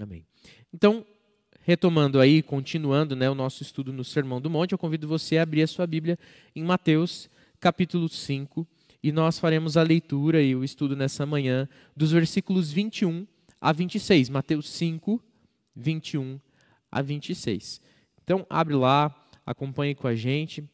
Amém. Então, retomando aí, continuando né, o nosso estudo no Sermão do Monte, eu convido você a abrir a sua Bíblia em Mateus, capítulo 5, e nós faremos a leitura e o estudo nessa manhã dos versículos 21 a 26. Mateus 5, 21 a 26. Então, abre lá, acompanhe com a gente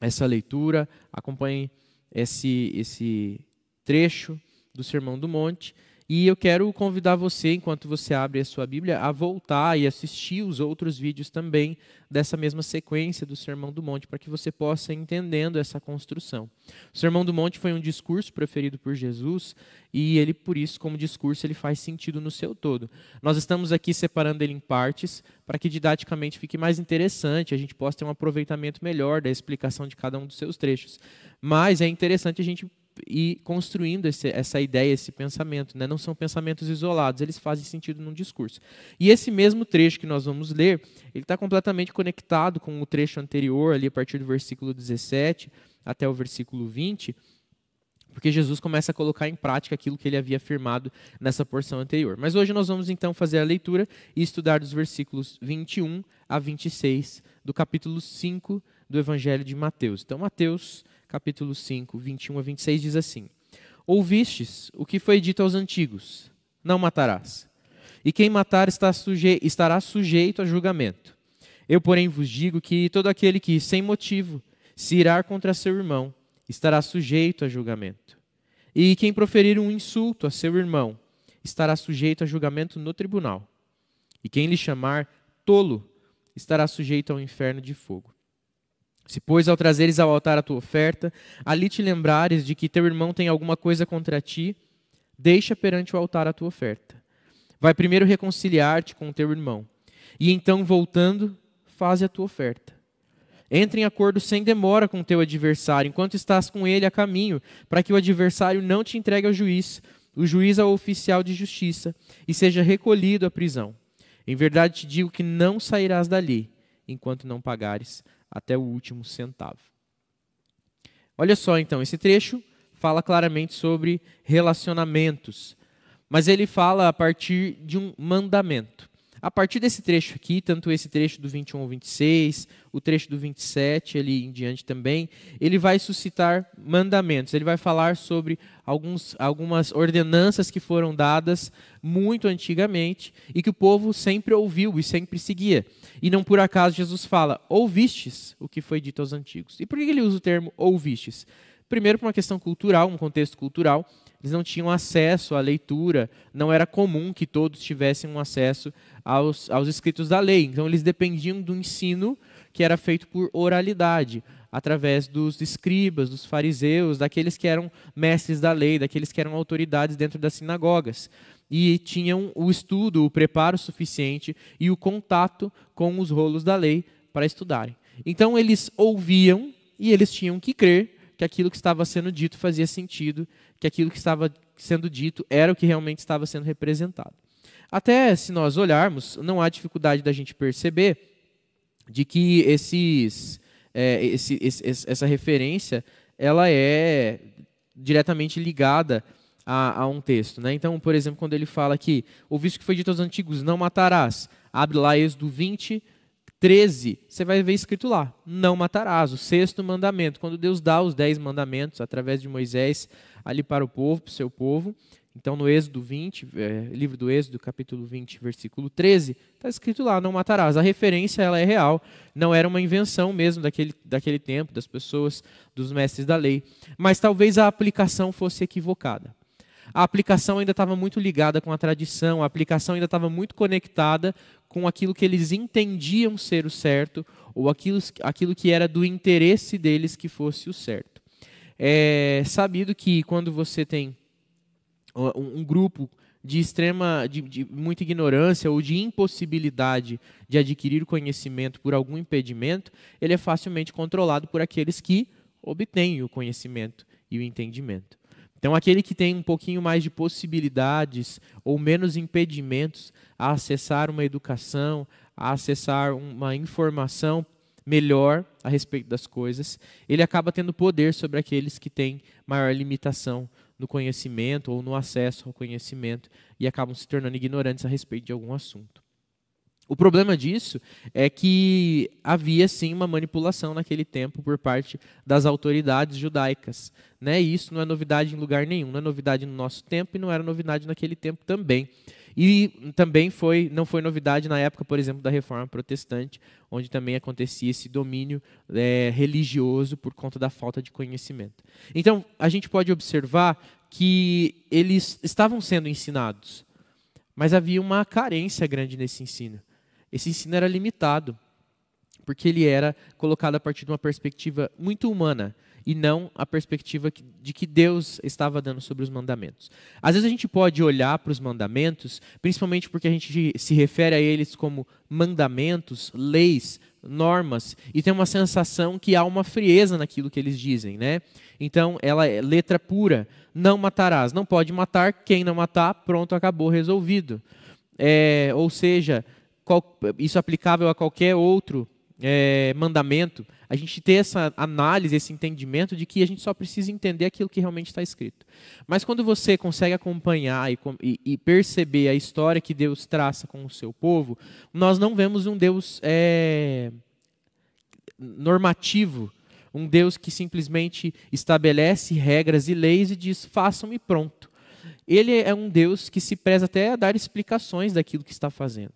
essa leitura, acompanhe esse, esse trecho do Sermão do Monte. E eu quero convidar você, enquanto você abre a sua Bíblia, a voltar e assistir os outros vídeos também dessa mesma sequência do Sermão do Monte, para que você possa ir entendendo essa construção. O Sermão do Monte foi um discurso preferido por Jesus e ele, por isso, como discurso, ele faz sentido no seu todo. Nós estamos aqui separando ele em partes para que didaticamente fique mais interessante, a gente possa ter um aproveitamento melhor da explicação de cada um dos seus trechos. Mas é interessante a gente e construindo esse, essa ideia, esse pensamento. Né? Não são pensamentos isolados, eles fazem sentido num discurso. E esse mesmo trecho que nós vamos ler, ele está completamente conectado com o trecho anterior, ali a partir do versículo 17 até o versículo 20, porque Jesus começa a colocar em prática aquilo que ele havia afirmado nessa porção anterior. Mas hoje nós vamos então fazer a leitura e estudar dos versículos 21 a 26 do capítulo 5 do Evangelho de Mateus. Então, Mateus capítulo 5, 21 a 26, diz assim: Ouvistes o que foi dito aos antigos: Não matarás. E quem matar está suje estará sujeito a julgamento. Eu, porém, vos digo que todo aquele que, sem motivo, se irá contra seu irmão, estará sujeito a julgamento. E quem proferir um insulto a seu irmão, estará sujeito a julgamento no tribunal. E quem lhe chamar tolo, estará sujeito ao inferno de fogo. Se, pois, ao trazeres ao altar a tua oferta, ali te lembrares de que teu irmão tem alguma coisa contra ti, deixa perante o altar a tua oferta. Vai primeiro reconciliar-te com o teu irmão, e então, voltando, faze a tua oferta. Entre em acordo sem demora com o teu adversário, enquanto estás com ele a caminho, para que o adversário não te entregue ao juiz, o juiz ao oficial de justiça, e seja recolhido à prisão. Em verdade te digo que não sairás dali, enquanto não pagares até o último centavo. Olha só então, esse trecho fala claramente sobre relacionamentos, mas ele fala a partir de um mandamento. A partir desse trecho aqui, tanto esse trecho do 21 ao 26, o trecho do 27 ali em diante também, ele vai suscitar mandamentos, ele vai falar sobre alguns, algumas ordenanças que foram dadas muito antigamente e que o povo sempre ouviu e sempre seguia. E não por acaso Jesus fala: ouvistes o que foi dito aos antigos. E por que ele usa o termo ouvistes? Primeiro, por uma questão cultural, um contexto cultural, eles não tinham acesso à leitura, não era comum que todos tivessem um acesso aos, aos escritos da lei. Então, eles dependiam do ensino que era feito por oralidade, através dos escribas, dos fariseus, daqueles que eram mestres da lei, daqueles que eram autoridades dentro das sinagogas. E tinham o estudo, o preparo suficiente e o contato com os rolos da lei para estudarem. Então, eles ouviam e eles tinham que crer que aquilo que estava sendo dito fazia sentido, que aquilo que estava sendo dito era o que realmente estava sendo representado. Até se nós olharmos, não há dificuldade da gente perceber de que esses, é, esse, esse, essa referência ela é diretamente ligada a, a, um texto. Né? Então, por exemplo, quando ele fala que o visto que foi dito aos antigos, não matarás, abre lá Êxodo 20, 13, você vai ver escrito lá: não matarás, o sexto mandamento. Quando Deus dá os dez mandamentos através de Moisés ali para o povo, para o seu povo. Então, no Êxodo 20, é, eh, livro do Êxodo, capítulo 20, versículo 13, está escrito lá: não matarás. A referência ela é real, não era uma invenção mesmo daquele, daquele tempo, das pessoas, dos mestres da lei. Mas talvez a aplicação fosse equivocada a aplicação ainda estava muito ligada com a tradição, a aplicação ainda estava muito conectada com aquilo que eles entendiam ser o certo, ou aquilo, aquilo que era do interesse deles que fosse o certo. É sabido que quando você tem um, um grupo de extrema, de, de, muita ignorância ou de impossibilidade de adquirir conhecimento por algum impedimento, ele é facilmente controlado por aqueles que obtêm o conhecimento e o entendimento. Então, aquele que tem um pouquinho mais de possibilidades ou menos impedimentos a acessar uma educação, a acessar uma informação melhor a respeito das coisas, ele acaba tendo poder sobre aqueles que têm maior limitação no conhecimento ou no acesso ao conhecimento e acabam se tornando ignorantes a respeito de algum assunto. O problema disso é que havia sim uma manipulação naquele tempo por parte das autoridades judaicas. Né? E isso não é novidade em lugar nenhum, não é novidade no nosso tempo e não era novidade naquele tempo também. E também foi, não foi novidade na época, por exemplo, da Reforma Protestante, onde também acontecia esse domínio é, religioso por conta da falta de conhecimento. Então, a gente pode observar que eles estavam sendo ensinados, mas havia uma carência grande nesse ensino. Esse ensino era limitado, porque ele era colocado a partir de uma perspectiva muito humana e não a perspectiva de que Deus estava dando sobre os mandamentos. Às vezes a gente pode olhar para os mandamentos, principalmente porque a gente se refere a eles como mandamentos, leis, normas, e tem uma sensação que há uma frieza naquilo que eles dizem, né? Então, ela é letra pura, não matarás, não pode matar, quem não matar, pronto, acabou, resolvido. É, ou seja, isso é aplicável a qualquer outro é, mandamento, a gente ter essa análise, esse entendimento de que a gente só precisa entender aquilo que realmente está escrito. Mas quando você consegue acompanhar e, e, perceber a história que Deus traça com o seu povo, nós não vemos um Deus é, normativo, um Deus que simplesmente estabelece regras e leis e diz façam e pronto. Ele é um Deus que se preza até a dar explicações daquilo que está fazendo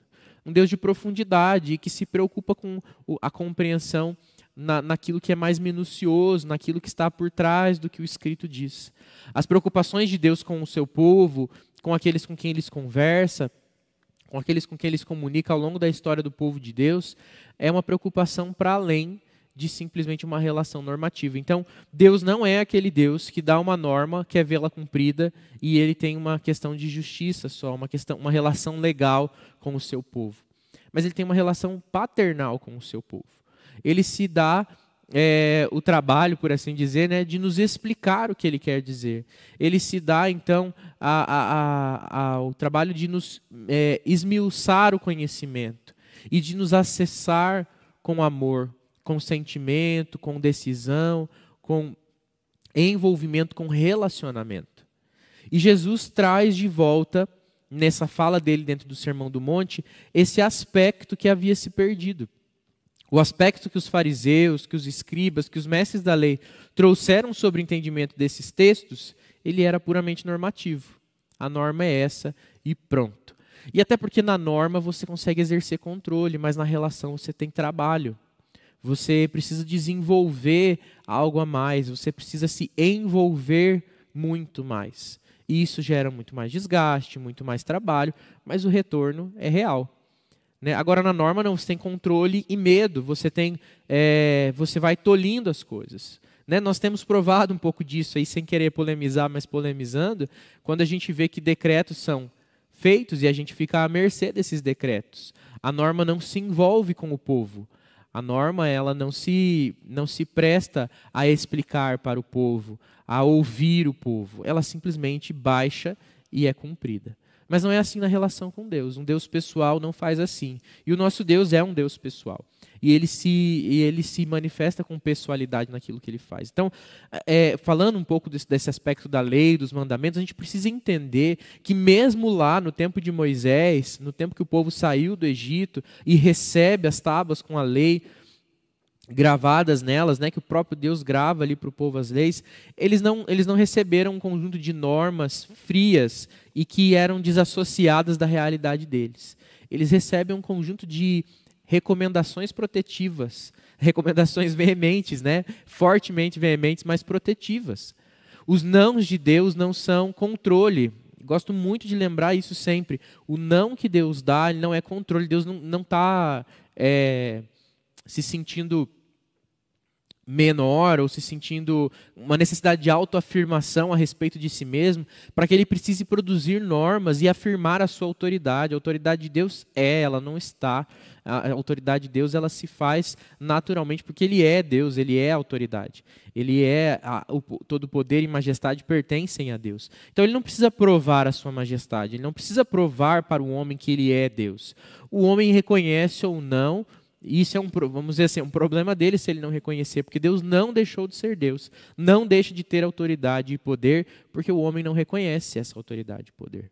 um Deus de profundidade que se preocupa com a compreensão na, naquilo que é mais minucioso, naquilo que está por trás do que o escrito diz. As preocupações de Deus com o seu povo, com aqueles com quem eles conversa, com aqueles com quem eles comunica ao longo da história do povo de Deus, é uma preocupação para além de simplesmente uma relação normativa. Então, Deus não é aquele Deus que dá uma norma, quer vê-la cumprida, e ele tem uma questão de justiça só, uma questão, uma relação legal com o seu povo. Mas ele tem uma relação paternal com o seu povo. Ele se dá é, o trabalho, por assim dizer, né, de nos explicar o que ele quer dizer. Ele se dá, então, a, a, a, trabalho de nos é, esmiuçar o conhecimento e de nos acessar com amor, com sentimento, com decisão, com envolvimento, com relacionamento. E Jesus traz de volta, nessa fala dele dentro do Sermão do Monte, esse aspecto que havia se perdido. O aspecto que os fariseus, que os escribas, que os mestres da lei trouxeram sobre o entendimento desses textos, ele era puramente normativo. A norma é essa e pronto. E até porque na norma você consegue exercer controle, mas na relação você tem trabalho você precisa desenvolver algo a mais, você precisa se envolver muito mais. Isso gera muito mais desgaste, muito mais trabalho, mas o retorno é real. Né? Agora na norma não, você tem controle e medo, você tem, é, você vai tolindo as coisas. Né? Nós temos provado um pouco disso aí, sem querer polemizar, mas polemizando, quando a gente vê que decretos são feitos e a gente fica à mercê desses decretos. A norma não se envolve com o povo. A norma ela não se não se presta a explicar para o povo, a ouvir o povo. Ela simplesmente baixa e é cumprida. Mas não é assim na relação com Deus. Um Deus pessoal não faz assim. E o nosso Deus é um Deus pessoal. E ele se, e ele se manifesta com pessoalidade naquilo que ele faz. Então, é, falando um pouco desse, desse aspecto da lei, dos mandamentos, a gente precisa entender que, mesmo lá no tempo de Moisés, no tempo que o povo saiu do Egito e recebe as tábuas com a lei, gravadas nelas, né, que o próprio Deus grava ali para o povo as leis, eles não, eles não receberam um conjunto de normas frias e que eram desassociadas da realidade deles. Eles recebem um conjunto de recomendações protetivas, recomendações veementes, né, fortemente veementes, mas protetivas. Os nãos de Deus não são controle, gosto muito de lembrar isso sempre. O não que Deus dá, ele não é controle. Deus não está é, eh, se sentindo menor ou se sentindo uma necessidade de autoafirmação a respeito de si mesmo, para que ele precise produzir normas e afirmar a sua autoridade. A autoridade de Deus é, ela não está. A autoridade de Deus ela se faz naturalmente porque ele é Deus, ele é a autoridade. Ele é a, o, todo poder e majestade pertencem a Deus. Então ele não precisa provar a sua majestade, ele não precisa provar para o homem que ele é Deus. O homem reconhece ou não isso é um, vamos dizer assim, um problema dele se ele não reconhecer, porque Deus não deixou de ser Deus, não deixa de ter autoridade e poder, porque o homem não reconhece essa autoridade e poder.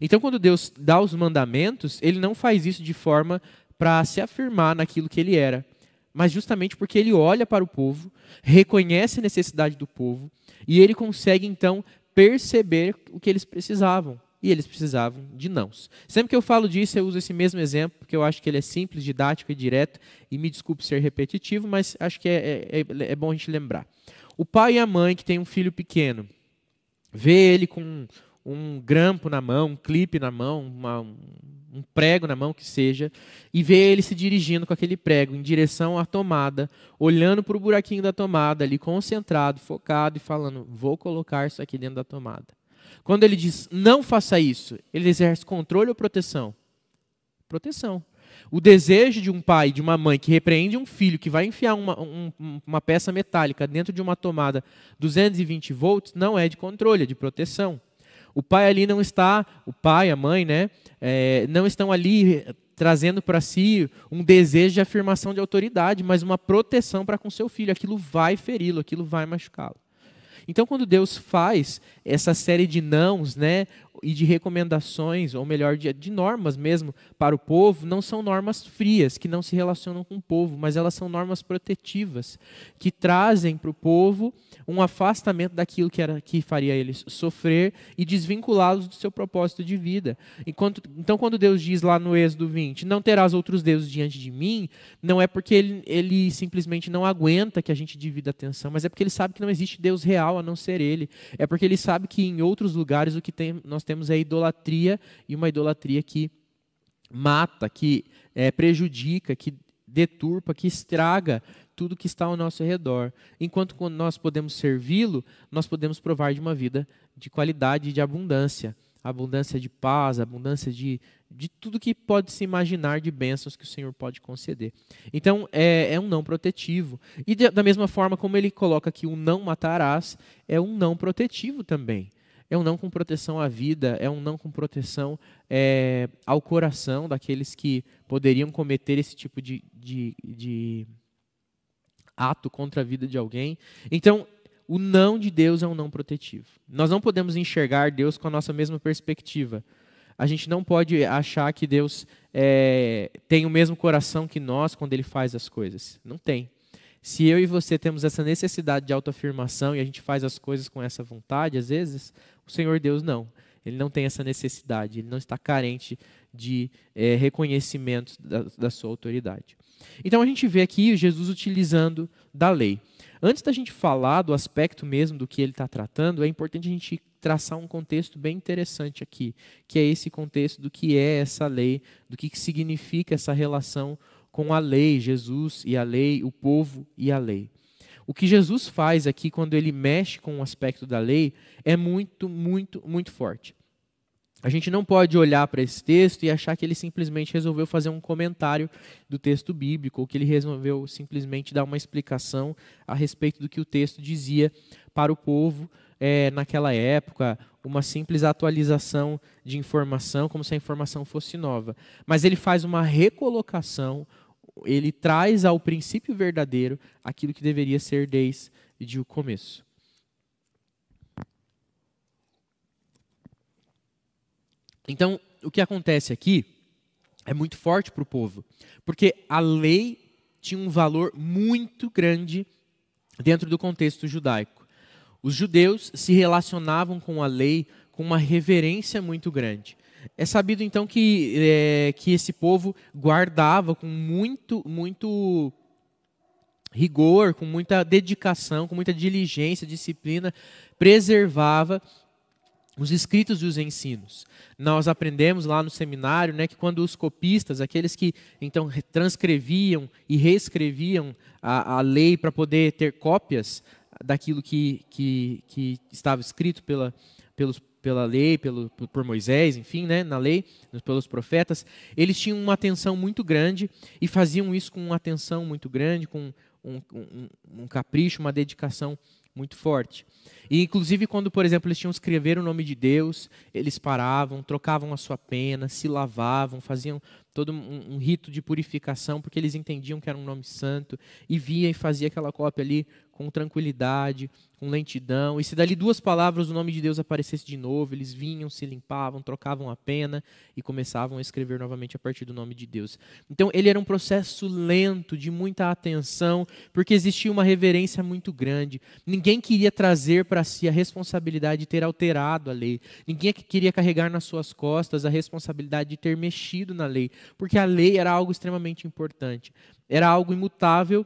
Então, quando Deus dá os mandamentos, ele não faz isso de forma para se afirmar naquilo que ele era, mas justamente porque ele olha para o povo, reconhece a necessidade do povo e ele consegue então perceber o que eles precisavam e eles precisavam de nãos. Sempre que eu falo disso, eu uso esse mesmo exemplo, porque eu acho que ele é simples, didático e direto, e me desculpe ser repetitivo, mas acho que é, é, é, é bom a gente lembrar. O pai e a mãe que tem um filho pequeno, vê ele com um grampo na mão, um clipe na mão, uma, um prego na mão que seja, e vê ele se dirigindo com aquele prego em direção à tomada, olhando para o buraquinho da tomada, ali concentrado, focado e falando: vou colocar isso aqui dentro da tomada. Quando ele diz não faça isso, ele exerce controle ou proteção? Proteção. O desejo de um pai, de uma mãe que repreende um filho que vai enfiar uma, um, uma peça metálica dentro de uma tomada 220 volts não é de controle, é de proteção. O pai ali não está, o pai, a mãe, né, é, não estão ali eh, trazendo para si um desejo de afirmação de autoridade, mas uma proteção para com seu filho. Aquilo vai feri-lo, aquilo vai machucá-lo. Então, quando Deus faz essa série de nãos, né, e de recomendações, ou melhor, de, de, normas mesmo para o povo, não são normas frias, que não se relacionam com o povo, mas elas são normas protetivas, que trazem para o povo um afastamento daquilo que, era, que faria eles sofrer e desvinculá-los do seu propósito de vida. Enquanto, então, quando Deus diz lá no Êxodo 20, não terás outros deuses diante de mim, não é porque ele, ele simplesmente não aguenta que a gente divida atenção, mas é porque ele sabe que não existe Deus real a não ser ele. É porque ele sabe que em outros lugares o que tem, nós temos é a idolatria e uma idolatria que mata, que é, prejudica, que deturpa, que estraga tudo que está ao nosso redor. Enquanto nós podemos servi-lo, nós podemos provar de uma vida de qualidade e de abundância. Abundância de paz, abundância de, de tudo que pode se imaginar de bênçãos que o Senhor pode conceder. Então, é, é um não protetivo. E de, da mesma forma como ele coloca aqui o um não matarás, é um não protetivo também é um não com proteção à vida, é um não com proteção é, ao coração daqueles que poderiam cometer esse tipo de, de, de ato contra a vida de alguém. Então, o não de Deus é um não protetivo. Nós não podemos enxergar Deus com a nossa mesma perspectiva. A gente não pode achar que Deus é, tem o mesmo coração que nós quando ele faz as coisas. Não tem. Se eu e você temos essa necessidade de autoafirmação e a gente faz as coisas com essa vontade, às vezes, o Senhor Deus não. Ele não tem essa necessidade, ele não está carente de é, reconhecimento da, da sua autoridade. Então a gente vê aqui Jesus utilizando da lei. Antes da gente falar do aspecto mesmo do que ele está tratando, é importante a gente traçar um contexto bem interessante aqui, que é esse contexto do que é essa lei, do que, que significa essa relação com a lei, Jesus e a lei, o povo e a lei. O que Jesus faz aqui quando ele mexe com o um aspecto da lei é muito, muito, muito forte. A gente não pode olhar para esse texto e achar que ele simplesmente resolveu fazer um comentário do texto bíblico, ou que ele resolveu simplesmente dar uma explicação a respeito do que o texto dizia para o povo é, naquela época, uma simples atualização de informação, como se a informação fosse nova. Mas ele faz uma recolocação, ele traz ao princípio verdadeiro aquilo que deveria ser desde o começo. Então, o que acontece aqui é muito forte para o povo, porque a lei tinha um valor muito grande dentro do contexto judaico. Os judeus se relacionavam com a lei com uma reverência muito grande. É sabido então que, é, que esse povo guardava com muito, muito rigor, com muita dedicação, com muita diligência, disciplina, preservava os escritos e os ensinos. Nós aprendemos lá no seminário né, que quando os copistas, aqueles que então transcreviam e reescreviam a, a lei para poder ter cópias daquilo que, que, que estava escrito pela, pelos, pela lei, pelo, por Moisés, enfim, né, na lei, pelos profetas, eles tinham uma atenção muito grande e faziam isso com uma atenção muito grande, com um, um, um capricho, uma dedicação muito forte. E inclusive quando, por exemplo, eles tinham que escrever o nome de Deus, eles paravam, trocavam a sua pena, se lavavam, faziam todo um, um, rito de purificação, porque eles entendiam que era um nome santo, e via e fazia aquela cópia ali com tranquilidade, com lentidão. E se dali duas palavras o nome de Deus aparecesse de novo, eles vinham, se limpavam, trocavam a pena e começavam a escrever novamente a partir do nome de Deus. Então ele era um processo lento, de muita atenção, porque existia uma reverência muito grande. Ninguém queria trazer para si a responsabilidade de ter alterado a lei. Ninguém é queria carregar nas suas costas a responsabilidade de ter mexido na lei porque a lei era algo extremamente importante, era algo imutável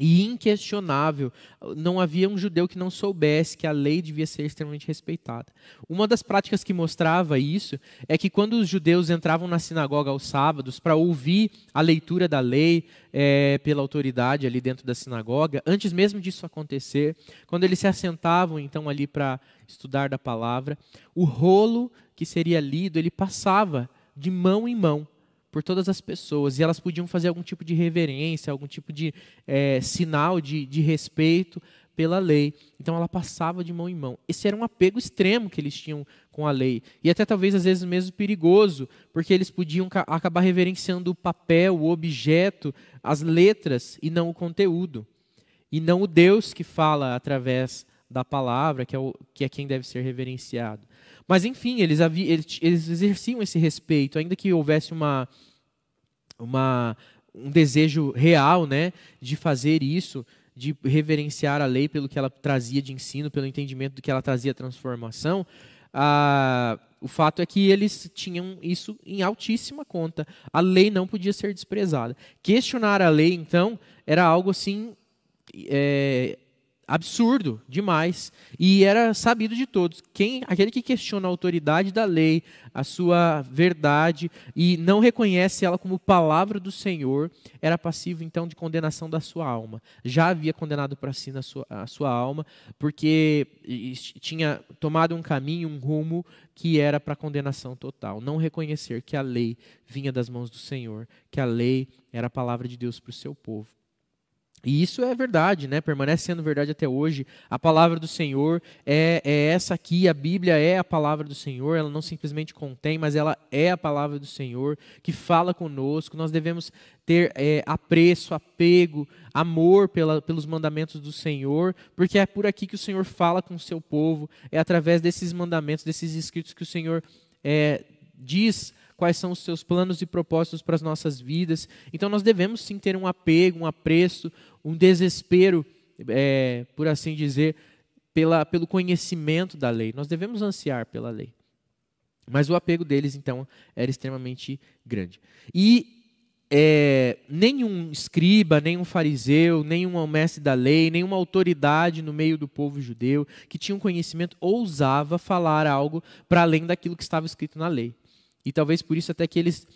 e inquestionável. Não havia um judeu que não soubesse que a lei devia ser extremamente respeitada. Uma das práticas que mostrava isso é que quando os judeus entravam na sinagoga aos sábados para ouvir a leitura da lei é, pela autoridade ali dentro da sinagoga, antes mesmo disso acontecer, quando eles se assentavam então ali para estudar da palavra, o rolo que seria lido ele passava de mão em mão por todas as pessoas e elas podiam fazer algum tipo de reverência, algum tipo de é, sinal de, de respeito pela lei. Então ela passava de mão em mão. Esse era um apego extremo que eles tinham com a lei. E até talvez às vezes mesmo perigoso, porque eles podiam acabar reverenciando o papel, o objeto, as letras e não o conteúdo. E não o Deus que fala através da palavra, que é, o, que é quem deve ser reverenciado. Mas enfim, eles, havia, eles, eles exerciam esse respeito, ainda que houvesse uma uma, um desejo real né, de fazer isso, de reverenciar a lei pelo que ela trazia de ensino, pelo entendimento do que ela trazia transformação, ah, o fato é que eles tinham isso em altíssima conta. A lei não podia ser desprezada. Questionar a lei, então, era algo assim. É, absurdo demais e era sabido de todos. Quem aquele que questiona a autoridade da lei, a sua verdade e não reconhece ela como palavra do Senhor, era passivo então de condenação da sua alma. Já havia condenado para si na sua, a sua alma, porque tinha tomado um caminho, um rumo que era para condenação total. Não reconhecer que a lei vinha das mãos do Senhor, que a lei era a palavra de Deus para o seu povo. E isso é verdade, né? Permanece sendo verdade até hoje. A palavra do Senhor é, é, essa aqui. A Bíblia é a palavra do Senhor. Ela não simplesmente contém, mas ela é a palavra do Senhor que fala conosco. Nós devemos ter é, apreço, apego, amor pela, pelos mandamentos do Senhor, porque é por aqui que o Senhor fala com o seu povo. É através desses mandamentos, desses escritos que o Senhor é, diz quais são os seus planos e propósitos para as nossas vidas. Então nós devemos sim ter um apego, um apreço, um desespero, é, por assim dizer, pela, pelo conhecimento da lei. Nós devemos ansiar pela lei. Mas o apego deles, então, era extremamente grande. E é, nenhum escriba, nenhum fariseu, nenhum mestre da lei, nenhuma autoridade no meio do povo judeu que tinha um conhecimento ousava falar algo para além daquilo que estava escrito na lei. E talvez por isso até que eles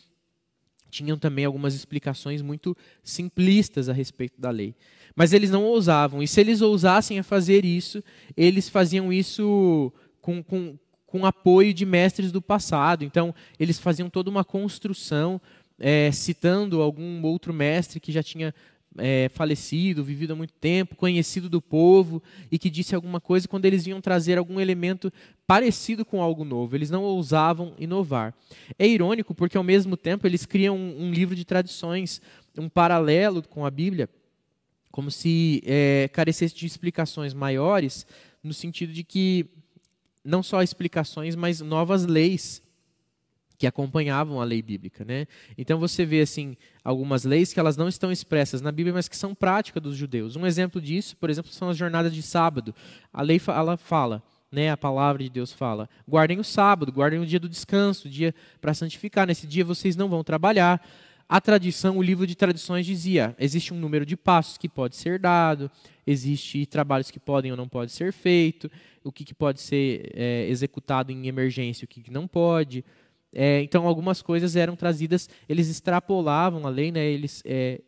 tinham também algumas explicações muito simplistas a respeito da lei. Mas eles não ousavam. E se eles ousassem a fazer isso, eles faziam isso com, com, com apoio de mestres do passado. Então, eles faziam toda uma construção é, citando algum outro mestre que já tinha é, falecido, vivido há muito tempo, conhecido do povo e que disse alguma coisa quando eles vinham trazer algum elemento parecido com algo novo. Eles não ousavam inovar. É irônico porque, ao mesmo tempo, eles criam um, um livro de tradições, um paralelo com a Bíblia, como se é, carecesse de explicações maiores, no sentido de que não só explicações, mas novas leis que acompanhavam a lei bíblica, né? Então você vê assim algumas leis que elas não estão expressas na Bíblia, mas que são prática dos judeus. Um exemplo disso, por exemplo, são as jornadas de sábado. A lei ela fala, né? A palavra de Deus fala: guardem o sábado, guardem o dia do descanso, o dia para santificar. Nesse dia vocês não vão trabalhar. A tradição, o livro de tradições dizia: existe um número de passos que pode ser dado, existe trabalhos que podem ou não podem ser feito, o que, que pode ser é, executado em emergência, o que, que não pode. É, então, algumas coisas eram trazidas, eles extrapolavam a lei, né? eles é,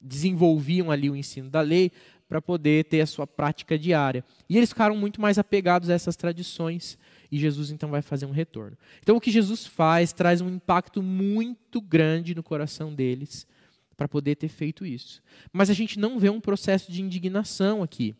desenvolviam ali o ensino da lei para poder ter a sua prática diária. E eles ficaram muito mais apegados a essas tradições, e Jesus então vai fazer um retorno. Então, o que Jesus faz traz um impacto muito grande no coração deles para poder ter feito isso. Mas a gente não vê um processo de indignação aqui.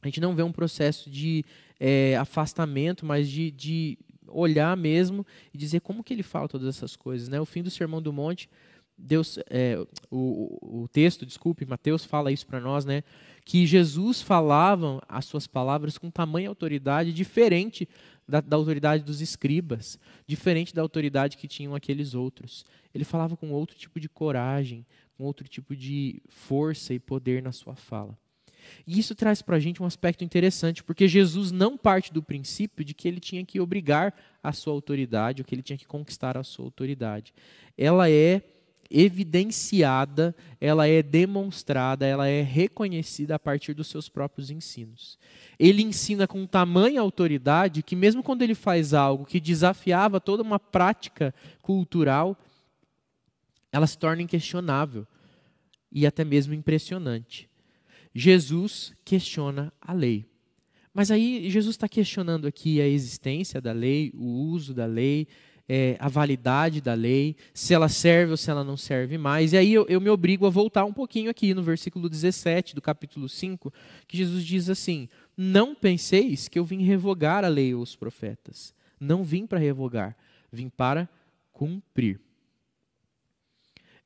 A gente não vê um processo de é, afastamento, mas de, de olhar mesmo e dizer como que ele fala todas essas coisas. Né? O fim do Sermão do Monte, Deus, é, o, o texto, desculpe, Mateus fala isso para nós, né? que Jesus falava as suas palavras com tamanha autoridade diferente da, da, autoridade dos escribas, diferente da autoridade que tinham aqueles outros. Ele falava com outro tipo de coragem, com outro tipo de força e poder na sua fala. E isso traz para a gente um aspecto interessante, porque Jesus não parte do princípio de que ele tinha que obrigar a sua autoridade, ou que ele tinha que conquistar a sua autoridade. Ela é evidenciada, ela é demonstrada, ela é reconhecida a partir dos seus próprios ensinos. Ele ensina com tamanha autoridade que, mesmo quando ele faz algo que desafiava toda uma prática cultural, ela se torna inquestionável e até mesmo impressionante. Jesus questiona a lei. Mas aí Jesus está questionando aqui a existência da lei, o uso da lei, é, a validade da lei, se ela serve ou se ela não serve mais. E aí eu, eu me obrigo a voltar um pouquinho aqui no versículo 17 do capítulo 5, que Jesus diz assim: Não penseis que eu vim revogar a lei ou os profetas. Não vim para revogar, vim para cumprir.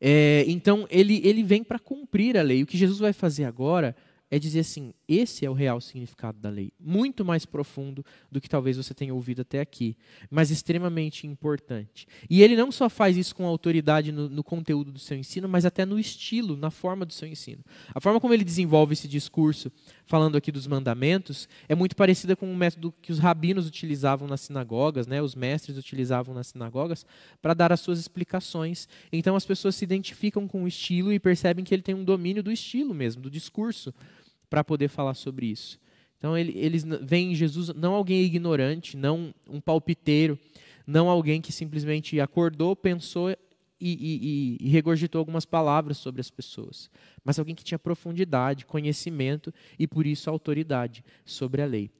É, então, ele, ele vem para cumprir a lei. O que Jesus vai fazer agora é dizer assim: esse é o real significado da lei. Muito mais profundo do que talvez você tenha ouvido até aqui, mas extremamente importante. E ele não só faz isso com autoridade no, no, conteúdo do seu ensino, mas até no estilo, na forma do seu ensino. A forma como ele desenvolve esse discurso falando aqui dos mandamentos, é muito parecida com o método que os rabinos utilizavam nas sinagogas, né, os mestres utilizavam nas sinagogas, para dar as suas explicações. Então as pessoas se identificam com o estilo e percebem que ele tem um domínio do estilo mesmo, do discurso, para poder falar sobre isso. Então ele, eles veem Jesus não alguém ignorante, não um palpiteiro, não alguém que simplesmente acordou, pensou e, e, e, regurgitou algumas palavras sobre as pessoas, mas alguém que tinha profundidade, conhecimento e, por isso, autoridade sobre a lei.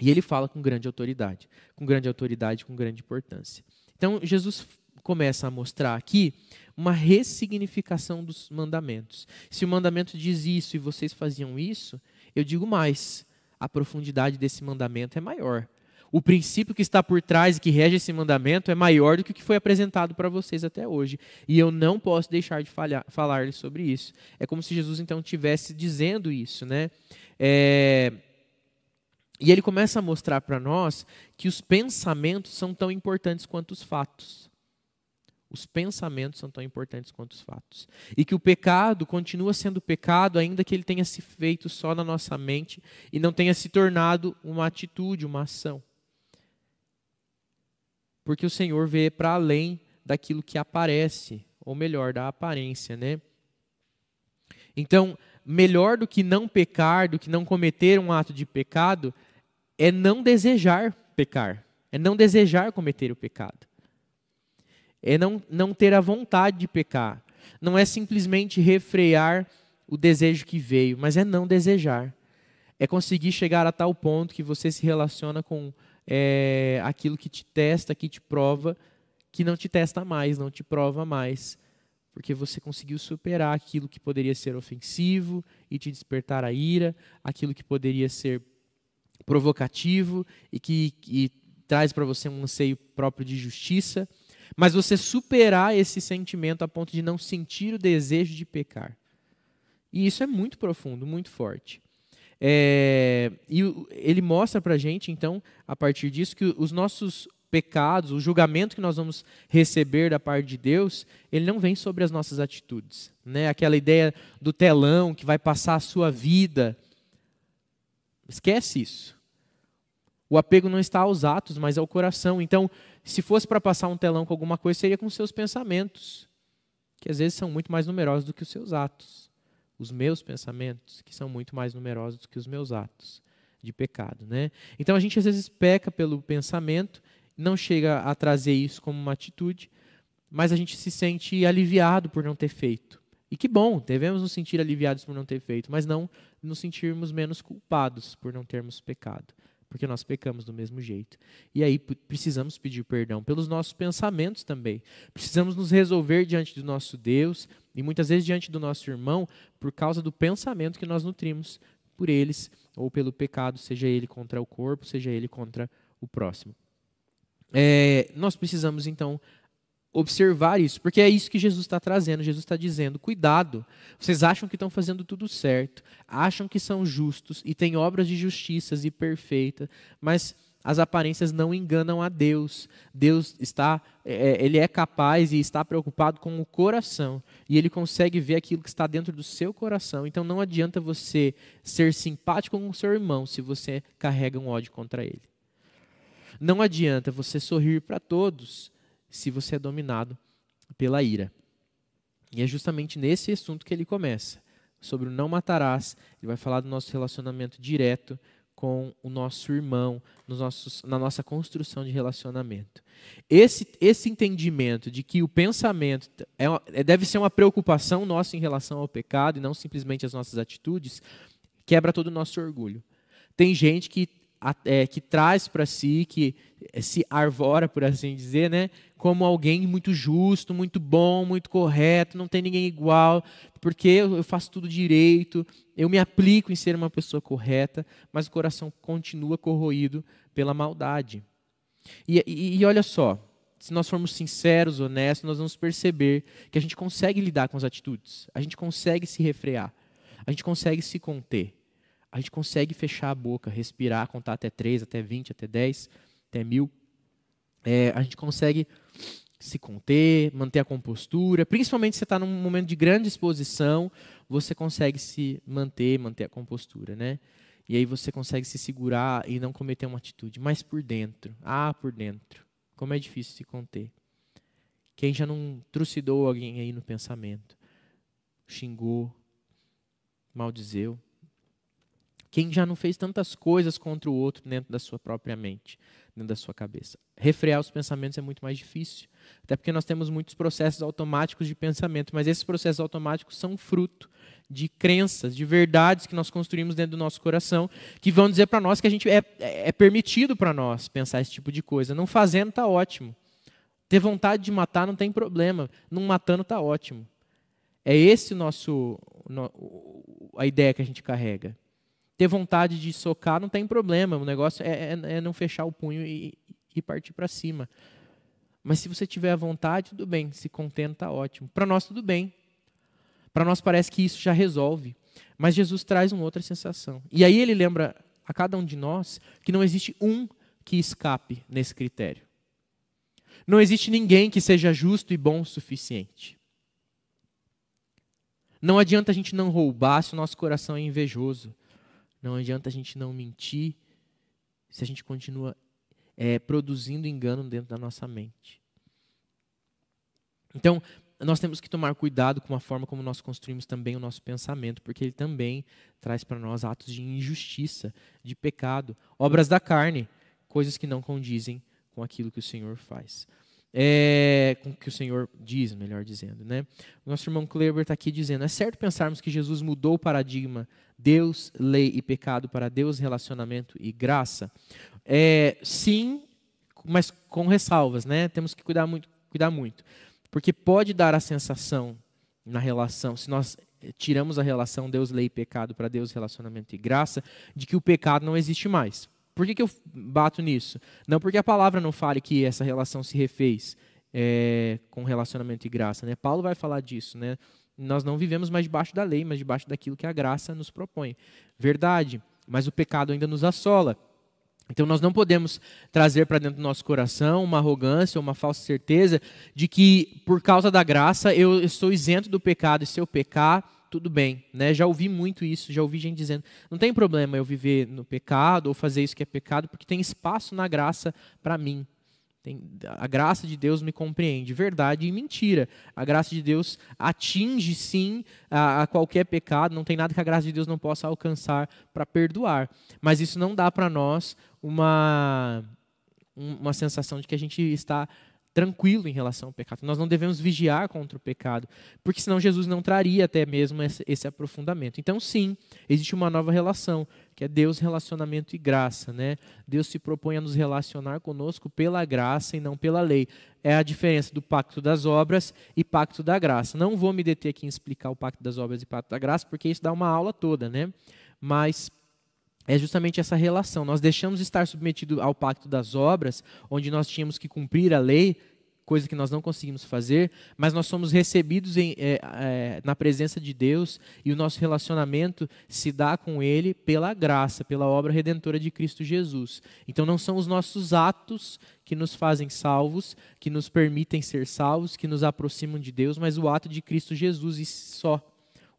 E ele fala com grande autoridade, com grande autoridade, com grande importância. Então, Jesus começa a mostrar aqui uma ressignificação dos mandamentos. Se o mandamento diz isso e vocês faziam isso, eu digo mais: a profundidade desse mandamento é maior o princípio que está por trás e que rege esse mandamento é maior do que o que foi apresentado para vocês até hoje. E eu não posso deixar de falar sobre isso. É como se Jesus então estivesse dizendo isso, né? É... E ele começa a mostrar para nós que os pensamentos são tão importantes quanto os fatos. Os pensamentos são tão importantes quanto os fatos. E que o pecado continua sendo pecado, ainda que ele tenha se feito só na nossa mente e não tenha se tornado uma atitude, uma ação porque o Senhor vê para além daquilo que aparece, ou melhor, da aparência, né? Então, melhor do que não pecar, do que não cometer um ato de pecado, é não desejar pecar, é não desejar cometer o pecado, é não, não ter a vontade de pecar, não é simplesmente refrear o desejo que veio, mas é não desejar, é conseguir chegar a tal ponto que você se relaciona com é, aquilo que te testa, que te prova, que não te testa mais, não te prova mais, porque você conseguiu superar aquilo que poderia ser ofensivo e te despertar a ira, aquilo que poderia ser provocativo e que e traz para você um anseio próprio de justiça, mas você superar esse sentimento a ponto de não sentir o desejo de pecar. E isso é muito profundo, muito forte. É, e ele mostra para a gente, então, a partir disso, que os nossos pecados, o julgamento que nós vamos receber da parte de Deus, ele não vem sobre as nossas atitudes. Né? Aquela ideia do telão que vai passar a sua vida. Esquece isso. O apego não está aos atos, mas ao coração. Então, se fosse para passar um telão com alguma coisa, seria com seus pensamentos, que às vezes são muito mais numerosos do que os seus atos os meus pensamentos, que são muito mais numerosos do que os meus atos de pecado. Né? Então a gente às vezes peca pelo pensamento, não chega a trazer isso como uma atitude, mas a gente se sente aliviado por não ter feito. E que bom, devemos nos sentir aliviados por não ter feito, mas não nos sentirmos menos culpados por não termos pecado porque nós pecamos do mesmo jeito. E aí precisamos pedir perdão pelos nossos pensamentos também. Precisamos nos resolver diante do nosso Deus e muitas vezes diante do nosso irmão por causa do pensamento que nós nutrimos por eles ou pelo pecado, seja ele contra o corpo, seja ele contra o próximo. É, nós precisamos então observar isso, porque é isso que Jesus está trazendo. Jesus está dizendo: cuidado, vocês acham que estão fazendo tudo certo, acham que são justos e têm obras de justiça e perfeita, mas as aparências não enganam a Deus. Deus está, é, é, ele é capaz e está preocupado com o coração e ele consegue ver aquilo que está dentro do seu coração. Então não adianta você ser simpático com o seu irmão se você carrega um ódio contra ele. Não adianta você sorrir para todos se você é dominado pela ira. E é justamente nesse assunto que ele começa, sobre o não matarás. Ele vai falar do nosso relacionamento direto com o nosso irmão, nos nossos, na nossa construção de relacionamento. Esse, esse entendimento de que o pensamento é, é deve ser uma preocupação nossa em relação ao pecado e não simplesmente as nossas atitudes, quebra todo o nosso orgulho. Tem gente que, é, que traz para si, que se arvora, por assim dizer, né, como alguém muito justo, muito bom, muito correto, não tem ninguém igual, porque eu faço tudo direito, eu me aplico em ser uma pessoa correta, mas o coração continua corroído pela maldade. E, e, e olha só, se nós formos sinceros, honestos, nós vamos perceber que a gente consegue lidar com as atitudes, a gente consegue se refrear, a gente consegue se conter, a gente consegue fechar a boca, respirar, contar até 3, até 20, até 10, até mil. É, a gente consegue se conter, manter a compostura, principalmente se está num momento de grande exposição, você consegue se manter, manter a compostura, né? E aí você consegue se segurar e não cometer uma atitude, mas por dentro, ah, por dentro, como é difícil se conter. Quem já não trucidou alguém aí no pensamento, xingou, maldizeu, quem já não fez tantas coisas contra o outro dentro da sua própria mente, dentro da sua cabeça. Refrear os pensamentos é muito mais difícil, até porque nós temos muitos processos automáticos de pensamento, mas esses processos automáticos são fruto de crenças, de verdades que nós construímos dentro do nosso coração, que vão dizer para nós que a gente é, é, é permitido para nós pensar esse tipo de coisa. Não fazendo está ótimo. Ter vontade de matar não tem problema. Não matando está ótimo. É esse nosso a ideia que a gente carrega ter vontade de socar não tem problema. O negócio é, é, é não fechar o punho e, e partir para cima. Mas se você tiver a vontade, tudo bem. Se contenta, tá ótimo. Para nós, tudo bem. Para nós parece que isso já resolve. Mas Jesus traz uma outra sensação. E aí ele lembra a cada um de nós que não existe um que escape nesse critério. Não existe ninguém que seja justo e bom o suficiente. Não adianta a gente não roubar se o nosso coração é invejoso. Não adianta a gente não mentir se a gente continua é, produzindo engano dentro da nossa mente. Então, nós temos que tomar cuidado com a forma como nós construímos também o nosso pensamento, porque ele também traz para nós atos de injustiça, de pecado, obras da carne, coisas que não condizem com aquilo que o Senhor faz. É, com o que o Senhor diz, melhor dizendo. Né? O nosso irmão Kleber está aqui dizendo: é certo pensarmos que Jesus mudou o paradigma Deus, lei e pecado, para Deus, relacionamento e graça. É, sim, mas com ressalvas, né? Temos que cuidar muito, cuidar muito. Porque pode dar a sensação na relação, se nós tiramos a relação Deus, lei e pecado para Deus, relacionamento e graça, de que o pecado não existe mais. Por que, que eu bato nisso? Não porque a palavra não fale que essa relação se refez é, com relacionamento e graça. Né? Paulo vai falar disso, né? Nós não vivemos mais debaixo da lei, mas debaixo daquilo que a graça nos propõe. Verdade, mas o pecado ainda nos assola. Então nós não podemos trazer para dentro do nosso coração uma arrogância, ou uma falsa certeza de que por causa da graça eu estou isento do pecado e se eu pecar, tudo bem, né? Já ouvi muito isso, já ouvi gente dizendo, não tem problema eu viver no pecado ou fazer isso que é pecado, porque tem espaço na graça para mim. Tem, a graça de Deus me compreende, verdade e mentira. A graça de Deus atinge sim a, a qualquer pecado, não tem nada que a graça de Deus não possa alcançar para perdoar. Mas isso não dá para nós uma, uma sensação de que a gente está tranquilo em relação ao pecado. Nós não devemos vigiar contra o pecado, porque senão Jesus não traria até mesmo esse, aprofundamento. Então, sim, existe uma nova relação, que é Deus, relacionamento e graça. Né? Deus se propõe a nos relacionar conosco pela graça e não pela lei. É a diferença do pacto das obras e pacto da graça. Não vou me deter aqui em explicar o pacto das obras e pacto da graça, porque isso dá uma aula toda, né? Mas é justamente essa relação. Nós deixamos estar submetido ao pacto das obras, onde nós tínhamos que cumprir a lei, coisa que nós não conseguimos fazer, mas nós somos recebidos em, é, é, na presença de Deus e o nosso relacionamento se dá com Ele pela graça, pela obra redentora de Cristo Jesus. Então não são os nossos atos que nos fazem salvos, que nos permitem ser salvos, que nos aproximam de Deus, mas o ato de Cristo Jesus e só.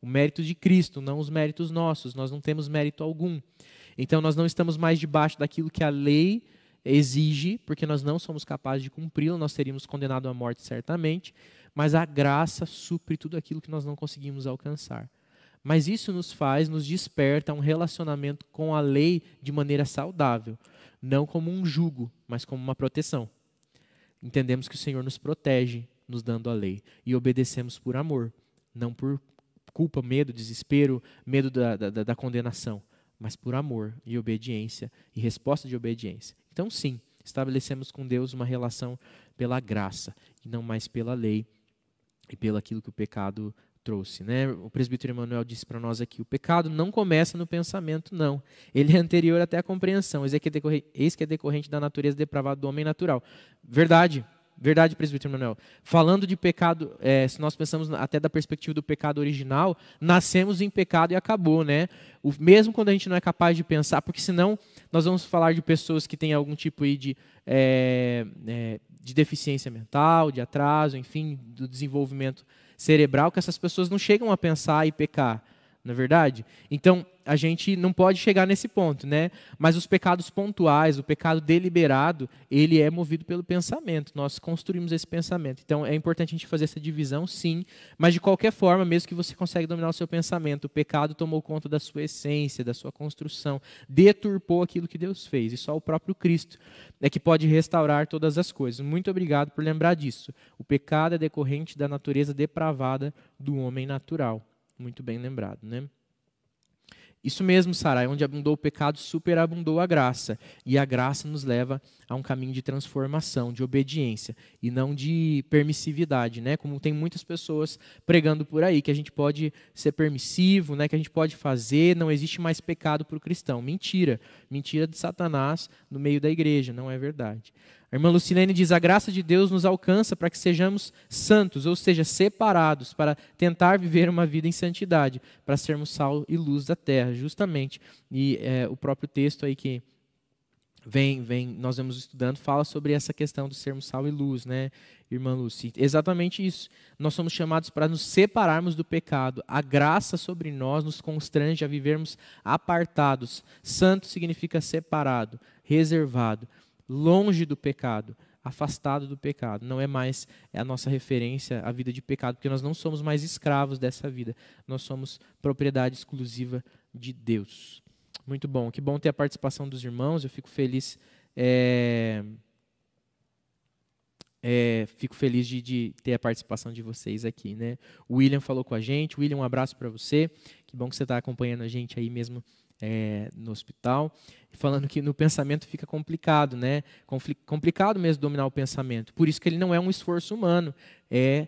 O mérito de Cristo, não os méritos nossos, nós não temos mérito algum. Então nós não estamos mais debaixo daquilo que a lei exige, porque nós não somos capazes de cumpri-la, nós seríamos condenados à morte certamente, mas a graça supre tudo aquilo que nós não conseguimos alcançar. Mas isso nos faz, nos desperta um relacionamento com a lei de maneira saudável, não como um jugo, mas como uma proteção. Entendemos que o Senhor nos protege, nos dando a lei, e obedecemos por amor, não por culpa, medo, desespero, medo da, da, da condenação mas por amor e obediência e resposta de obediência. Então, sim, estabelecemos com Deus uma relação pela graça e não mais pela lei e pelo aquilo que o pecado trouxe. Né? O presbítero Emanuel disse para nós aqui: o pecado não começa no pensamento, não. Ele é anterior até à compreensão. Eis que é decorrente, é decorrente da natureza depravada do homem natural. Verdade. Verdade, presbítero Manuel. Falando de pecado, é, se nós pensamos até da perspectiva do pecado original, nascemos em pecado e acabou, né? O, mesmo quando a gente não é capaz de pensar, porque senão nós vamos falar de pessoas que têm algum tipo de, é, é, de deficiência mental, de atraso, enfim, do desenvolvimento cerebral, que essas pessoas não chegam a pensar e pecar na é verdade? Então, a gente não pode chegar nesse ponto, né? Mas os pecados pontuais, o pecado deliberado, ele é movido pelo pensamento. Nós construímos esse pensamento. Então, é importante a gente fazer essa divisão, sim. Mas, de qualquer forma, mesmo que você consiga dominar o seu pensamento, o pecado tomou conta da sua essência, da sua construção, deturpou aquilo que Deus fez. E só o próprio Cristo é que pode restaurar todas as coisas. Muito obrigado por lembrar disso. O pecado é decorrente da natureza depravada do homem natural. Muito bem lembrado, né? Isso mesmo, Sarai, onde abundou o pecado, superabundou a graça. E a graça nos leva a um caminho de transformação, de obediência, e não de permissividade, né? Como tem muitas pessoas pregando por aí, que a gente pode ser permissivo, né? que a gente pode fazer, não existe mais pecado para o cristão. Mentira. Mentira de Satanás no meio da igreja, não é verdade. A irmã Lucilene diz: a graça de Deus nos alcança para que sejamos santos, ou seja, separados, para tentar viver uma vida em santidade, para sermos sal e luz da terra, justamente. E é, o próprio texto aí que vem, vem, nós vamos estudando, fala sobre essa questão de sermos sal e luz, né, irmã Lucy? Exatamente isso. Nós somos chamados para nos separarmos do pecado. A graça sobre nós nos constrange a vivermos apartados. Santo significa separado, reservado longe do pecado, afastado do pecado. Não é mais é a nossa referência à vida de pecado, porque nós não somos mais escravos dessa vida. Nós somos propriedade exclusiva de Deus. Muito bom. Que bom ter a participação dos irmãos. Eu fico feliz. É... É, fico feliz de, de, ter a participação de vocês aqui, né? O William falou com a gente. William, um abraço para você. Que bom que você está acompanhando a gente aí mesmo é, no hospital, falando que no pensamento fica complicado, né? complicado mesmo dominar o pensamento. Por isso que ele não é um esforço humano, é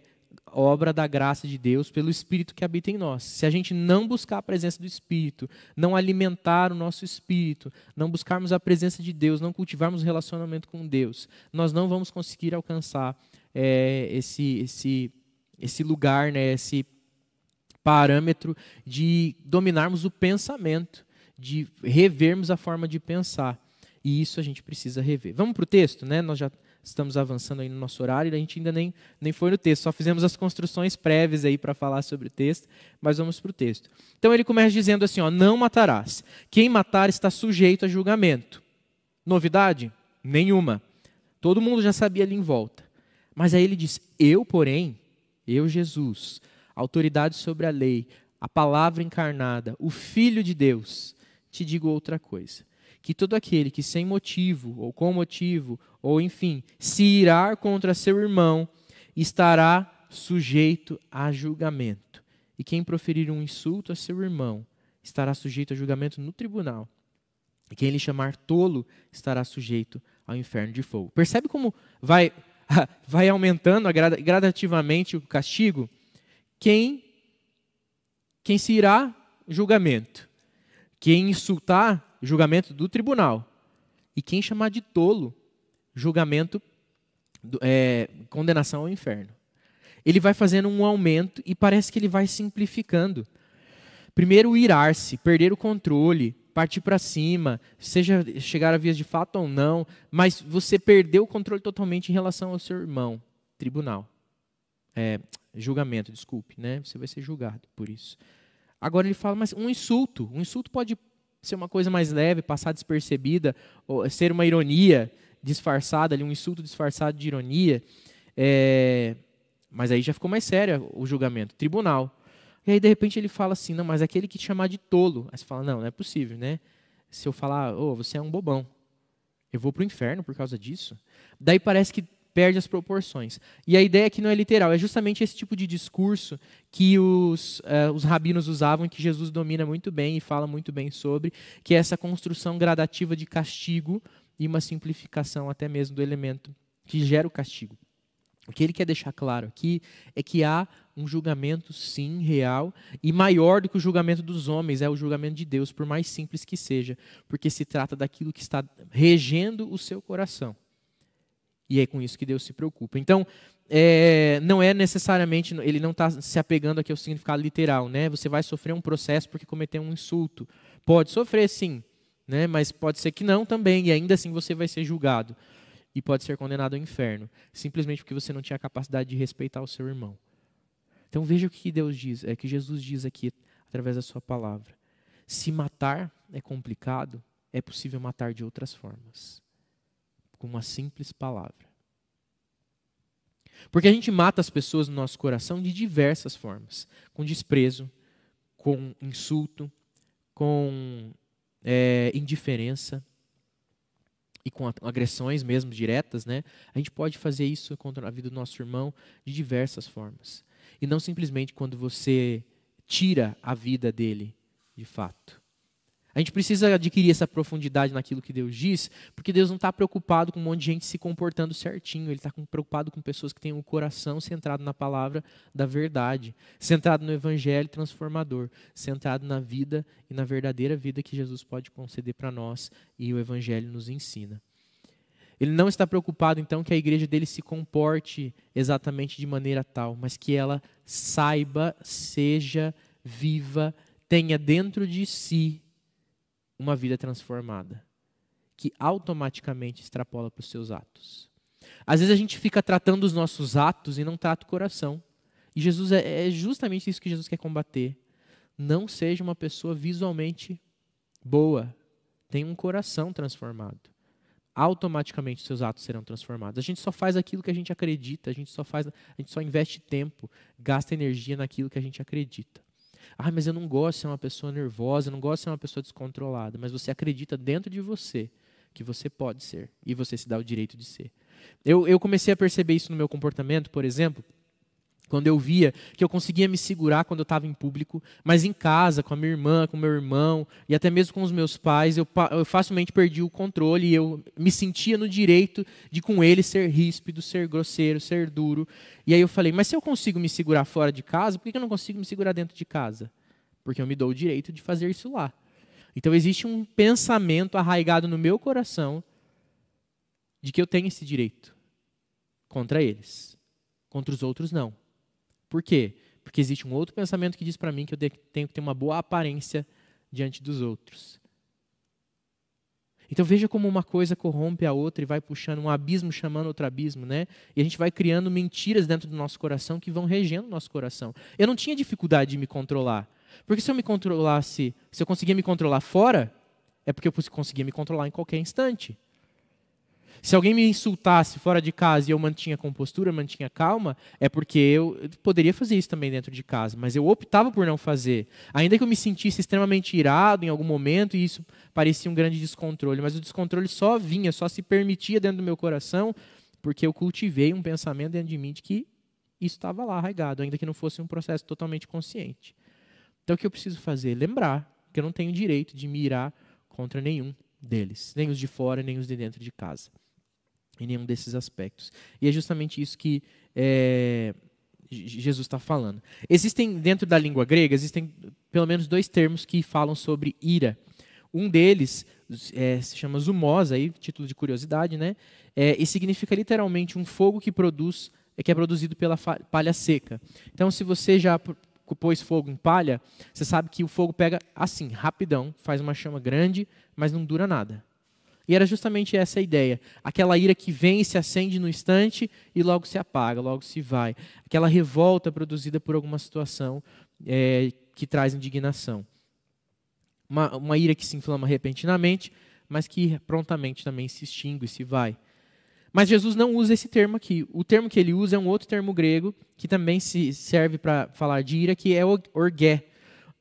obra da graça de Deus pelo Espírito que habita em nós. Se a gente não buscar a presença do Espírito, não alimentar o nosso espírito, não buscarmos a presença de Deus, não cultivarmos relacionamento com Deus, nós não vamos conseguir alcançar é, esse, esse, esse lugar, né? Esse parâmetro de dominarmos o pensamento de revermos a forma de pensar. E isso a gente precisa rever. Vamos para o texto, né? Nós já estamos avançando aí no nosso horário, e a gente ainda nem, nem foi no texto, só fizemos as construções prévias aí para falar sobre o texto, mas vamos para o texto. Então ele começa dizendo assim: ó, não matarás. Quem matar está sujeito a julgamento. Novidade? Nenhuma. Todo mundo já sabia ali em volta. Mas aí ele diz: Eu, porém, eu, Jesus, autoridade sobre a lei, a palavra encarnada, o Filho de Deus, te digo outra coisa: que todo aquele que sem motivo, ou com motivo, ou enfim, se irá contra seu irmão, estará sujeito a julgamento. E quem proferir um insulto a seu irmão estará sujeito a julgamento no tribunal. E quem lhe chamar tolo estará sujeito ao inferno de fogo. Percebe como vai, vai aumentando gradativamente o castigo? Quem, quem se irá, julgamento. Quem é insultar, julgamento do tribunal. E quem chamar de tolo, julgamento, é, condenação ao inferno. Ele vai fazendo um aumento e parece que ele vai simplificando. Primeiro, irar-se, perder o controle, partir para cima, seja chegar a vias de fato ou não, mas você perdeu o controle totalmente em relação ao seu irmão. Tribunal. É, julgamento, desculpe, né? Você vai ser julgado por isso. Agora ele fala, mas um insulto. Um insulto pode ser uma coisa mais leve, passar despercebida, ou ser uma ironia disfarçada, ali, um insulto disfarçado de ironia. É... Mas aí já ficou mais sério o julgamento, tribunal. E aí, de repente, ele fala assim: não, mas aquele que te chamar de tolo. Aí você fala: não, não é possível, né? Se eu falar, ô, oh, você é um bobão, eu vou para o inferno por causa disso. Daí parece que perde as proporções. E a ideia aqui é não é literal, é justamente esse tipo de discurso que os, uh, os rabinos usavam e que Jesus domina muito bem e fala muito bem sobre, que é essa construção gradativa de castigo e uma simplificação até mesmo do elemento que gera o castigo. O que ele quer deixar claro aqui é que há um julgamento, sim, real, e maior do que o julgamento dos homens, é o julgamento de Deus, por mais simples que seja, porque se trata daquilo que está regendo o seu coração. E é com isso que Deus se preocupa. Então, é, não é necessariamente, ele não está se apegando aqui ao significado literal, né? Você vai sofrer um processo porque cometeu um insulto. Pode sofrer, sim, né? mas pode ser que não também, e ainda assim você vai ser julgado. E pode ser condenado ao inferno, simplesmente porque você não tinha a capacidade de respeitar o seu irmão. Então veja o que Deus diz, é que Jesus diz aqui através da sua palavra. Se matar é complicado, é possível matar de outras formas com uma simples palavra. Porque a gente mata as pessoas no nosso coração de diversas formas: com desprezo, com insulto, com é, indiferença e com agressões mesmo diretas, né? A gente pode fazer isso contra a vida do nosso irmão de diversas formas. E não simplesmente quando você tira a vida dele, de fato. A gente precisa adquirir essa profundidade naquilo que Deus diz, porque Deus não está preocupado com um monte de gente se comportando certinho, Ele está preocupado com pessoas que têm o um coração centrado na palavra da verdade, centrado no evangelho transformador, centrado na vida e na verdadeira vida que Jesus pode conceder para nós e o evangelho nos ensina. Ele não está preocupado, então, que a igreja dele se comporte exatamente de maneira tal, mas que ela saiba, seja viva, tenha dentro de si uma vida transformada, que automaticamente extrapola para os seus atos. Às vezes a gente fica tratando os nossos atos e não trata o coração. E Jesus é, é justamente isso que Jesus quer combater. Não seja uma pessoa visualmente boa, tenha um coração transformado automaticamente seus atos serão transformados. A gente só faz aquilo que a gente acredita, a gente só faz, a gente só investe tempo, gasta energia naquilo que a gente acredita. Ah, mas eu não gosto de ser uma pessoa nervosa, eu não gosto de ser uma pessoa descontrolada. Mas você acredita dentro de você que você pode ser e você se dá o direito de ser. Eu, eu comecei a perceber isso no meu comportamento, por exemplo, quando eu via que eu conseguia me segurar quando eu estava em público, mas em casa, com a minha irmã, com meu irmão e até mesmo com os meus pais, eu, eu facilmente perdi o controle e eu me sentia no direito de com ele ser ríspido, ser grosseiro, ser duro. E aí eu falei, mas se eu consigo me segurar fora de casa, por que eu não consigo me segurar dentro de casa? Porque eu me dou o direito de fazer isso lá. Então existe um pensamento arraigado no meu coração de que eu tenho esse direito contra eles, contra os outros não. Por quê? Porque existe um outro pensamento que diz para mim que eu tenho que ter uma boa aparência diante dos outros. Então veja como uma coisa corrompe a outra e vai puxando um abismo chamando outro abismo, né? E a gente vai criando mentiras dentro do nosso coração que vão regendo o nosso coração. Eu não tinha dificuldade de me controlar, porque se eu me controlasse, se eu conseguia me controlar fora, é porque eu conseguia me controlar em qualquer instante. Se alguém me insultasse fora de casa e eu mantinha compostura, mantinha calma, é porque eu poderia fazer isso também dentro de casa, mas eu optava por não fazer. Ainda que eu me sentisse extremamente irado em algum momento e isso parecia um grande descontrole, mas o descontrole só vinha, só se permitia dentro do meu coração, porque eu cultivei um pensamento dentro de mim de que isso estava lá arraigado, ainda que não fosse um processo totalmente consciente. Então o que eu preciso fazer? Lembrar que eu não tenho direito de mirar contra nenhum deles, nem os de fora, nem os de dentro de casa em nenhum desses aspectos. E é justamente isso que é, Jesus está falando. Existem, dentro da língua grega, existem pelo menos dois termos que falam sobre ira. Um deles é, se chama zumos, aí, título de curiosidade, né? É, e significa literalmente um fogo que produz, é, que é produzido pela palha seca. Então, se você já pôs fogo em palha, você sabe que o fogo pega assim, rapidão, faz uma chama grande, mas não dura nada. E era justamente essa a ideia. Aquela ira que vem, se acende no instante e logo se apaga, logo se vai. Aquela revolta produzida por alguma situação é, que traz indignação. Uma, uma ira que se inflama repentinamente, mas que prontamente também se extingue e se vai. Mas Jesus não usa esse termo aqui. O termo que ele usa é um outro termo grego que também se serve para falar de ira, que é orgué.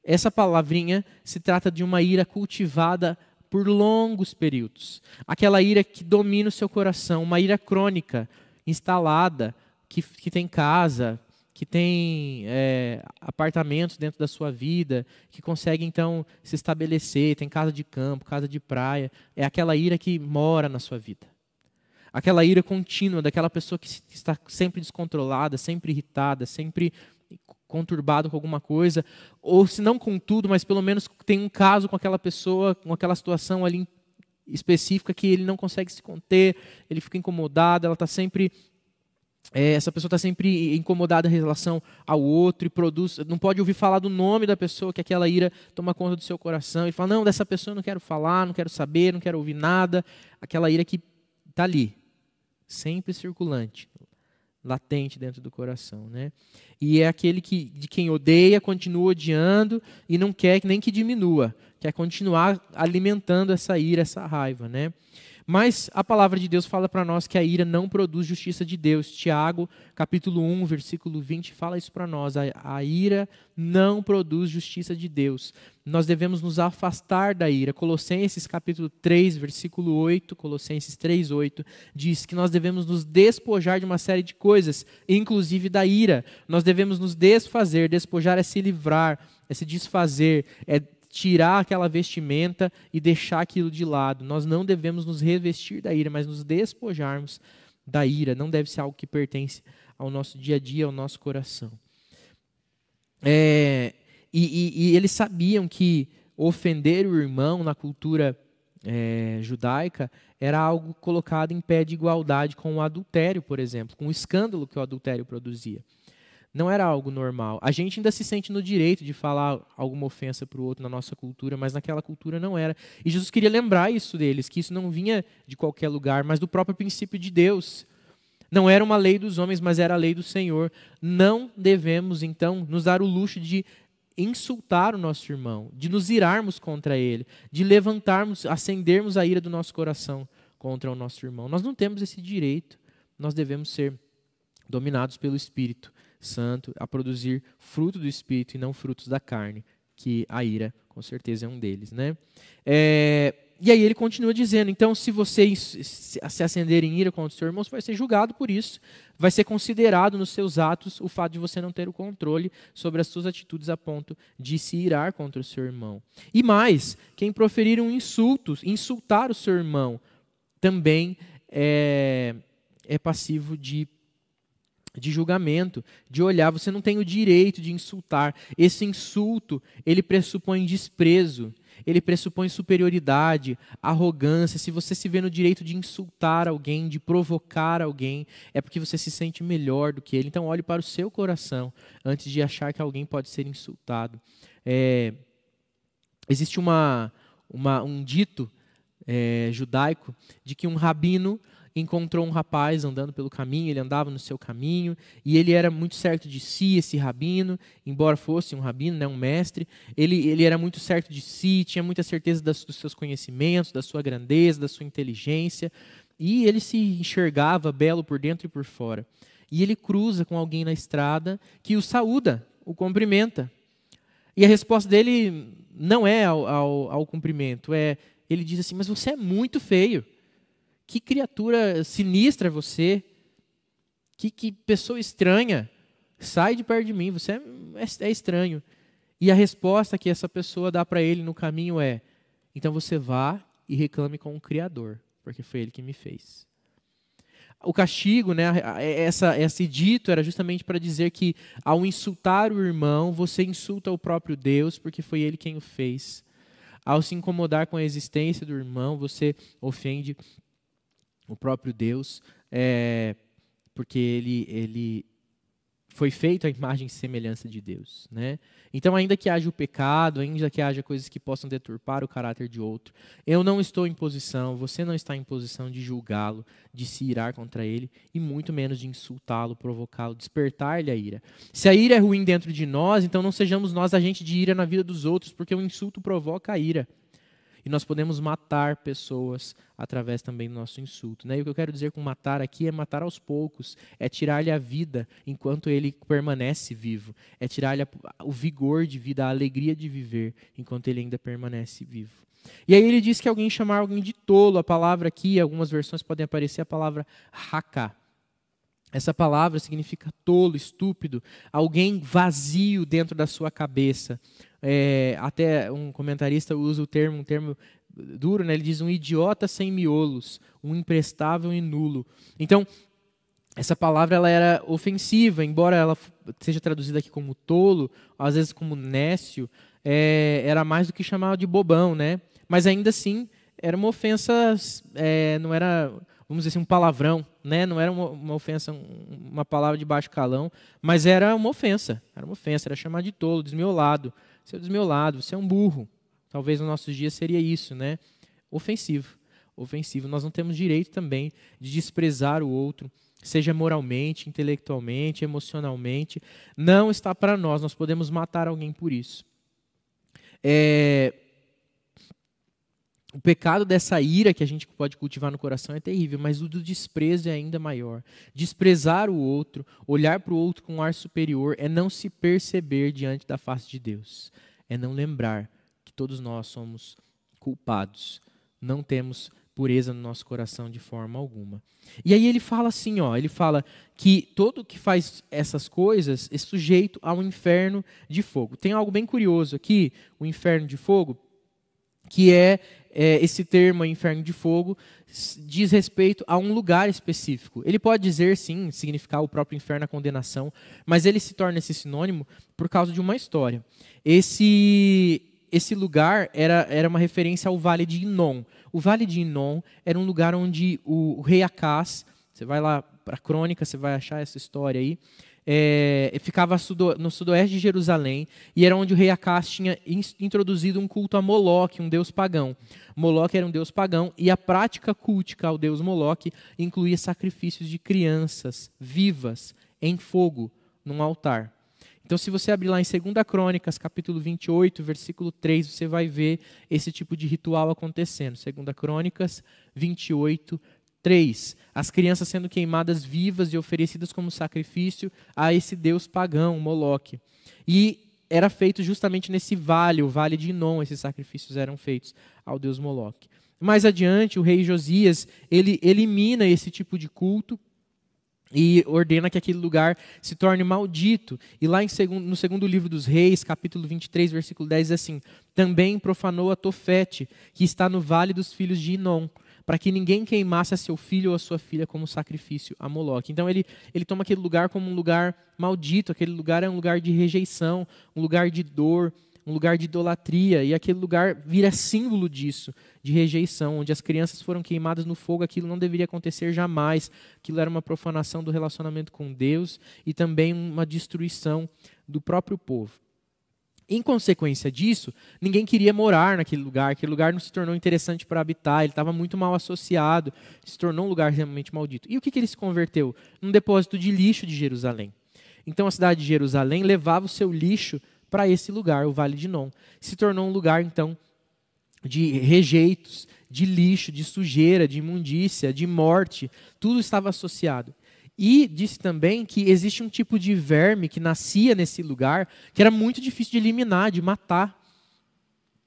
Essa palavrinha se trata de uma ira cultivada por longos períodos. Aquela ira que domina o seu coração, uma ira crônica, instalada, que, que tem casa, que tem é, apartamentos dentro da sua vida, que consegue então se estabelecer, tem casa de campo, casa de praia. É aquela ira que mora na sua vida. Aquela ira contínua daquela pessoa que está sempre descontrolada, sempre irritada, sempre conturbado com alguma coisa, ou se não com tudo, mas pelo menos tem um caso com aquela pessoa, com aquela situação ali específica que ele não consegue se conter, ele fica incomodado, ela está sempre é, essa pessoa está sempre incomodada em relação ao outro e produz, não pode ouvir falar do nome da pessoa, que aquela ira toma conta do seu coração e fala: Não, dessa pessoa eu não quero falar, não quero saber, não quero ouvir nada. Aquela ira que está ali, sempre circulante latente dentro do coração, né? E é aquele que de quem odeia continua odiando e não quer nem que diminua, quer continuar alimentando essa ira, essa raiva, né? Mas a palavra de Deus fala para nós que a ira não produz justiça de Deus. Tiago, capítulo 1, versículo 20, fala isso para nós. A, a, ira não produz justiça de Deus. Nós devemos nos afastar da ira. Colossenses, capítulo 3, versículo 8, Colossenses 3, 8, diz que nós devemos nos despojar de uma série de coisas, inclusive da ira. Nós devemos nos desfazer, despojar é se livrar, é se desfazer, é tirar aquela vestimenta e deixar aquilo de lado. Nós não devemos nos revestir da ira, mas nos despojarmos da ira. Não deve ser algo que pertence ao nosso dia a dia, ao nosso coração. É, e, e, e, eles sabiam que ofender o irmão na cultura é, judaica era algo colocado em pé de igualdade com o adultério, por exemplo, com o escândalo que o adultério produzia não era algo normal. A gente ainda se sente no direito de falar alguma ofensa para o outro na nossa cultura, mas naquela cultura não era. E Jesus queria lembrar isso deles, que isso não vinha de qualquer lugar, mas do próprio princípio de Deus. Não era uma lei dos homens, mas era a lei do Senhor. Não devemos, então, nos dar o luxo de insultar o nosso irmão, de nos irarmos contra ele, de levantarmos, acendermos a ira do nosso coração contra o nosso irmão. Nós não temos esse direito. Nós devemos ser dominados pelo Espírito. Santo, a produzir fruto do Espírito e não frutos da carne, que a ira, com certeza, é um deles. Né? É, e aí ele continua dizendo: então, se você se acender em ira contra o seu irmão, você vai ser julgado por isso, vai ser considerado nos seus atos o fato de você não ter o controle sobre as suas atitudes a ponto de se irar contra o seu irmão. E mais, quem proferir um insulto, insultar o seu irmão, também é, é passivo de de julgamento, de olhar. Você não tem o direito de insultar. Esse insulto, ele pressupõe desprezo, ele pressupõe superioridade, arrogância. Se você se vê no direito de insultar alguém, de provocar alguém, é porque você se sente melhor do que ele. Então, olhe para o seu coração antes de achar que alguém pode ser insultado. É, existe uma, uma, um dito é, judaico de que um rabino encontrou um rapaz andando pelo caminho, ele andava no seu caminho, e ele era muito certo de si, esse rabino, embora fosse um rabino, né, um mestre, ele, ele era muito certo de si, tinha muita certeza das, dos seus conhecimentos, da sua grandeza, da sua inteligência, e ele se enxergava belo por dentro e por fora. E ele cruza com alguém na estrada que o saúda, o cumprimenta. E a resposta dele não é ao, ao, ao cumprimento, é ele diz assim: Mas você é muito feio. Que criatura sinistra você. Que, que pessoa estranha. Sai de perto de mim, você é, é, é estranho. E a resposta que essa pessoa dá para ele no caminho é: então você vá e reclame com o Criador, porque foi ele que me fez. O castigo, né, essa, esse dito era justamente para dizer que ao insultar o irmão, você insulta o próprio Deus, porque foi ele quem o fez. Ao se incomodar com a existência do irmão, você ofende o próprio Deus, é, porque ele, ele foi feito à imagem e semelhança de Deus. Né? Então, ainda que haja o pecado, ainda que haja coisas que possam deturpar o caráter de outro, eu não estou em posição, você não está em posição de julgá-lo, de se irar contra ele, e muito menos de insultá-lo, provocá-lo, despertar-lhe a ira. Se a ira é ruim dentro de nós, então não sejamos nós a gente de ira na vida dos outros, porque o insulto provoca a ira. E nós podemos matar pessoas através também do nosso insulto. Né? E o que eu quero dizer com matar aqui é matar aos poucos, é tirar-lhe a vida enquanto ele permanece vivo, é tirar-lhe o vigor de vida, a alegria de viver enquanto ele ainda permanece vivo. E aí ele diz que alguém chamar alguém de tolo, a palavra aqui, algumas versões podem aparecer a palavra raká. Essa palavra significa tolo, estúpido, alguém vazio dentro da sua cabeça, é, até um comentarista usa o termo, um termo duro, né? ele diz um idiota sem miolos, um imprestável e nulo. Então, essa palavra ela era ofensiva, embora ela seja traduzida aqui como tolo, às vezes como nécio, é, era mais do que chamar de bobão, né? Mas ainda assim, era uma ofensa, é, não era, vamos dizer assim, um palavrão, né? Não era uma, uma ofensa, uma palavra de baixo calão, mas era uma ofensa, era uma ofensa, era chamar de tolo, desmiolado é do meu lado, você é um burro. Talvez nos nossos dias seria isso, né? Ofensivo. Ofensivo. Nós não temos direito também de desprezar o outro, seja moralmente, intelectualmente, emocionalmente. Não está para nós. Nós podemos matar alguém por isso. É, o pecado dessa ira que a gente pode cultivar no coração é terrível, mas o do desprezo é ainda maior. Desprezar o outro, olhar para o outro com um ar superior, é não se perceber diante da face de Deus. É não lembrar que todos nós somos culpados. Não temos pureza no nosso coração de forma alguma. E aí ele fala assim, ó, ele fala que todo que faz essas coisas é sujeito ao inferno de fogo. Tem algo bem curioso aqui, o inferno de fogo que é, é esse termo inferno de fogo diz respeito a um lugar específico. Ele pode dizer, sim, significar o próprio inferno, a condenação, mas ele se torna esse sinônimo por causa de uma história. Esse, esse lugar era, era uma referência ao Vale de Inon. O Vale de Inon era um lugar onde o, o rei Acás, você vai lá para a crônica, você vai achar essa história aí, é, ficava sudo, no sudoeste de Jerusalém e era onde o rei Acas tinha in, introduzido um culto a Moloque, um deus pagão. Moloque era um deus pagão e a prática cultica ao deus Moloque incluía sacrifícios de crianças vivas em fogo num altar. Então, se você abrir lá em 2 Crônicas, capítulo 28, versículo 3, você vai ver esse tipo de ritual acontecendo. 2 Crônicas 28, 3. As crianças sendo queimadas vivas e oferecidas como sacrifício a esse deus pagão, Moloque. E era feito justamente nesse vale, o vale de Inon, esses sacrifícios eram feitos ao deus Moloque. Mais adiante, o rei Josias, ele elimina esse tipo de culto e ordena que aquele lugar se torne maldito. E lá em segundo, no segundo livro dos reis, capítulo 23, versículo 10, diz assim, Também profanou a Tofete, que está no vale dos filhos de Inom para que ninguém queimasse a seu filho ou a sua filha como sacrifício a Moloque. Então ele, ele toma aquele lugar como um lugar maldito, aquele lugar é um lugar de rejeição, um lugar de dor, um lugar de idolatria, e aquele lugar vira símbolo disso, de rejeição, onde as crianças foram queimadas no fogo, aquilo não deveria acontecer jamais, aquilo era uma profanação do relacionamento com Deus e também uma destruição do próprio povo. Em consequência disso, ninguém queria morar naquele lugar, aquele lugar não se tornou interessante para habitar, ele estava muito mal associado, se tornou um lugar realmente maldito. E o que, que ele se converteu? Num depósito de lixo de Jerusalém. Então a cidade de Jerusalém levava o seu lixo para esse lugar, o Vale de Non. Se tornou um lugar, então, de rejeitos, de lixo, de sujeira, de imundícia, de morte, tudo estava associado. E disse também que existe um tipo de verme que nascia nesse lugar, que era muito difícil de eliminar, de matar.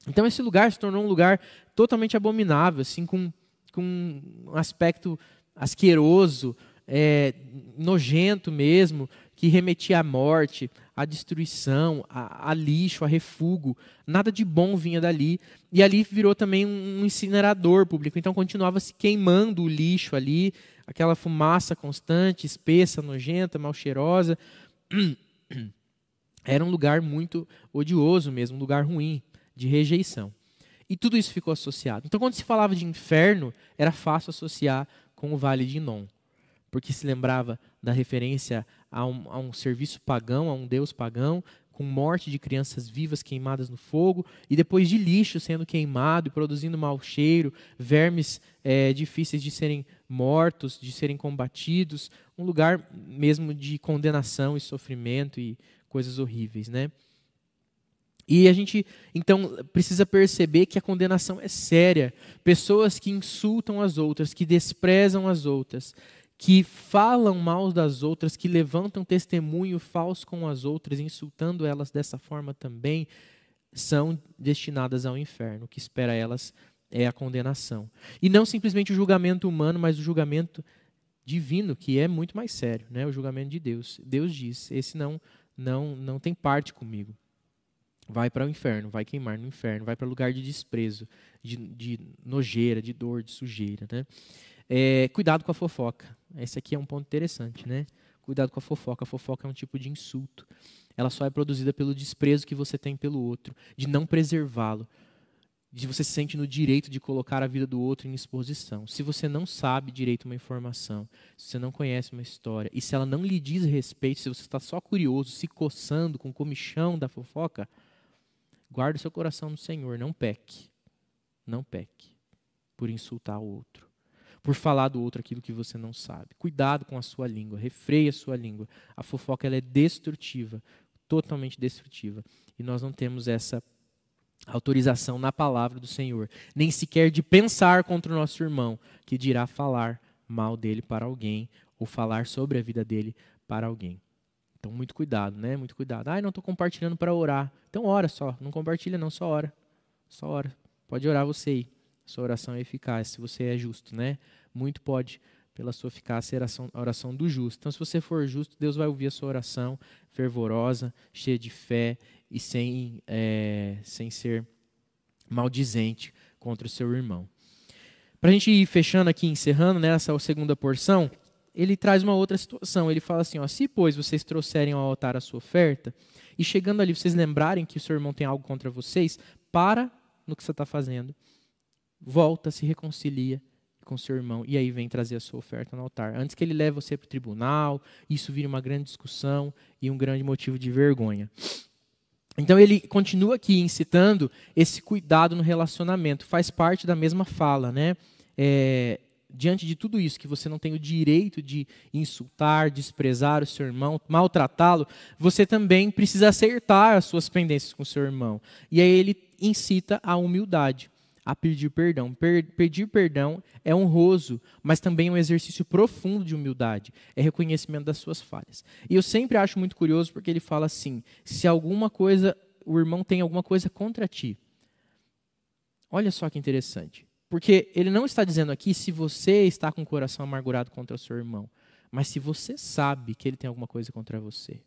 Então esse lugar se tornou um lugar totalmente abominável, assim, com, com um aspecto asqueroso, é, nojento mesmo, que remetia à morte, à destruição, a, a, lixo, a refugo. Nada de bom vinha dali. E ali virou também um, um incinerador público. Então continuava se queimando o lixo ali, aquela fumaça constante, espessa, nojenta, mal cheirosa. Era um lugar muito odioso mesmo, um lugar ruim, de rejeição. E tudo isso ficou associado. Então, quando se falava de inferno, era fácil associar com o Vale de Inon, porque se lembrava da referência a um, a um serviço pagão, a um deus pagão, com morte de crianças vivas queimadas no fogo, e depois de lixo sendo queimado e produzindo mau cheiro, vermes é, difíceis de serem mortos, de serem combatidos, um lugar mesmo de condenação e sofrimento e coisas horríveis, né? E a gente então precisa perceber que a condenação é séria. Pessoas que insultam as outras, que desprezam as outras, que falam mal das outras, que levantam testemunho falso com as outras, insultando elas dessa forma também, são destinadas ao inferno. O que espera elas é a condenação. E não simplesmente o julgamento humano, mas o julgamento divino, que é muito mais sério, né? O julgamento de Deus. Deus diz: esse não não não tem parte comigo. Vai para o inferno, vai queimar no inferno, vai para lugar de desprezo, de, de nojeira, de dor, de sujeira, né? É, cuidado com a fofoca esse aqui é um ponto interessante, né? Cuidado com a fofoca. A fofoca é um tipo de insulto. Ela só é produzida pelo desprezo que você tem pelo outro, de não preservá-lo, de você se sente no direito de colocar a vida do outro em exposição. Se você não sabe direito uma informação, se você não conhece uma história, e se ela não lhe diz respeito, se você está só curioso, se coçando com comichão da fofoca, guarde o seu coração no Senhor, não peque. Não peque por insultar o outro por falar do outro aquilo que você não sabe. Cuidado com a sua língua, refreia a sua língua. A fofoca ela é destrutiva, totalmente destrutiva. E nós não temos essa autorização na palavra do Senhor, nem sequer de pensar contra o nosso irmão, que dirá falar mal dele para alguém ou falar sobre a vida dele para alguém. Então, muito cuidado, né? Muito cuidado. Ah, não estou compartilhando para orar. Então, ora só. Não compartilha, não, só ora. Só ora. Pode orar você aí sua oração é eficaz, se você é justo, né? Muito pode pela sua eficácia a oração, do justo. Então, se você for justo, Deus vai ouvir a sua oração fervorosa, cheia de fé e sem, é, sem ser maldizente contra o seu irmão. Para a gente ir fechando aqui, encerrando né, essa segunda porção, ele traz uma outra situação. Ele fala assim: ó, se, pois, vocês trouxerem ao altar a sua oferta, e chegando ali vocês lembrarem que o seu irmão tem algo contra vocês, para no que você está fazendo volta, se reconcilia com seu irmão e aí vem trazer a sua oferta no altar. Antes que ele leve você para o tribunal, isso vira uma grande discussão e um grande motivo de vergonha. Então ele continua aqui incitando esse cuidado no relacionamento, faz parte da mesma fala, né? É, diante de tudo isso, que você não tem o direito de insultar, desprezar o seu irmão, maltratá-lo, você também precisa acertar as suas pendências com o seu irmão. E aí ele incita a humildade a pedir perdão. Per pedir perdão é honroso, mas também é um exercício profundo de humildade, é reconhecimento das suas falhas. E eu sempre acho muito curioso porque ele fala assim: se alguma coisa, o irmão tem alguma coisa contra ti. Olha só que interessante. Porque ele não está dizendo aqui se você está com o coração amargurado contra o seu irmão, mas se você sabe que ele tem alguma coisa contra você.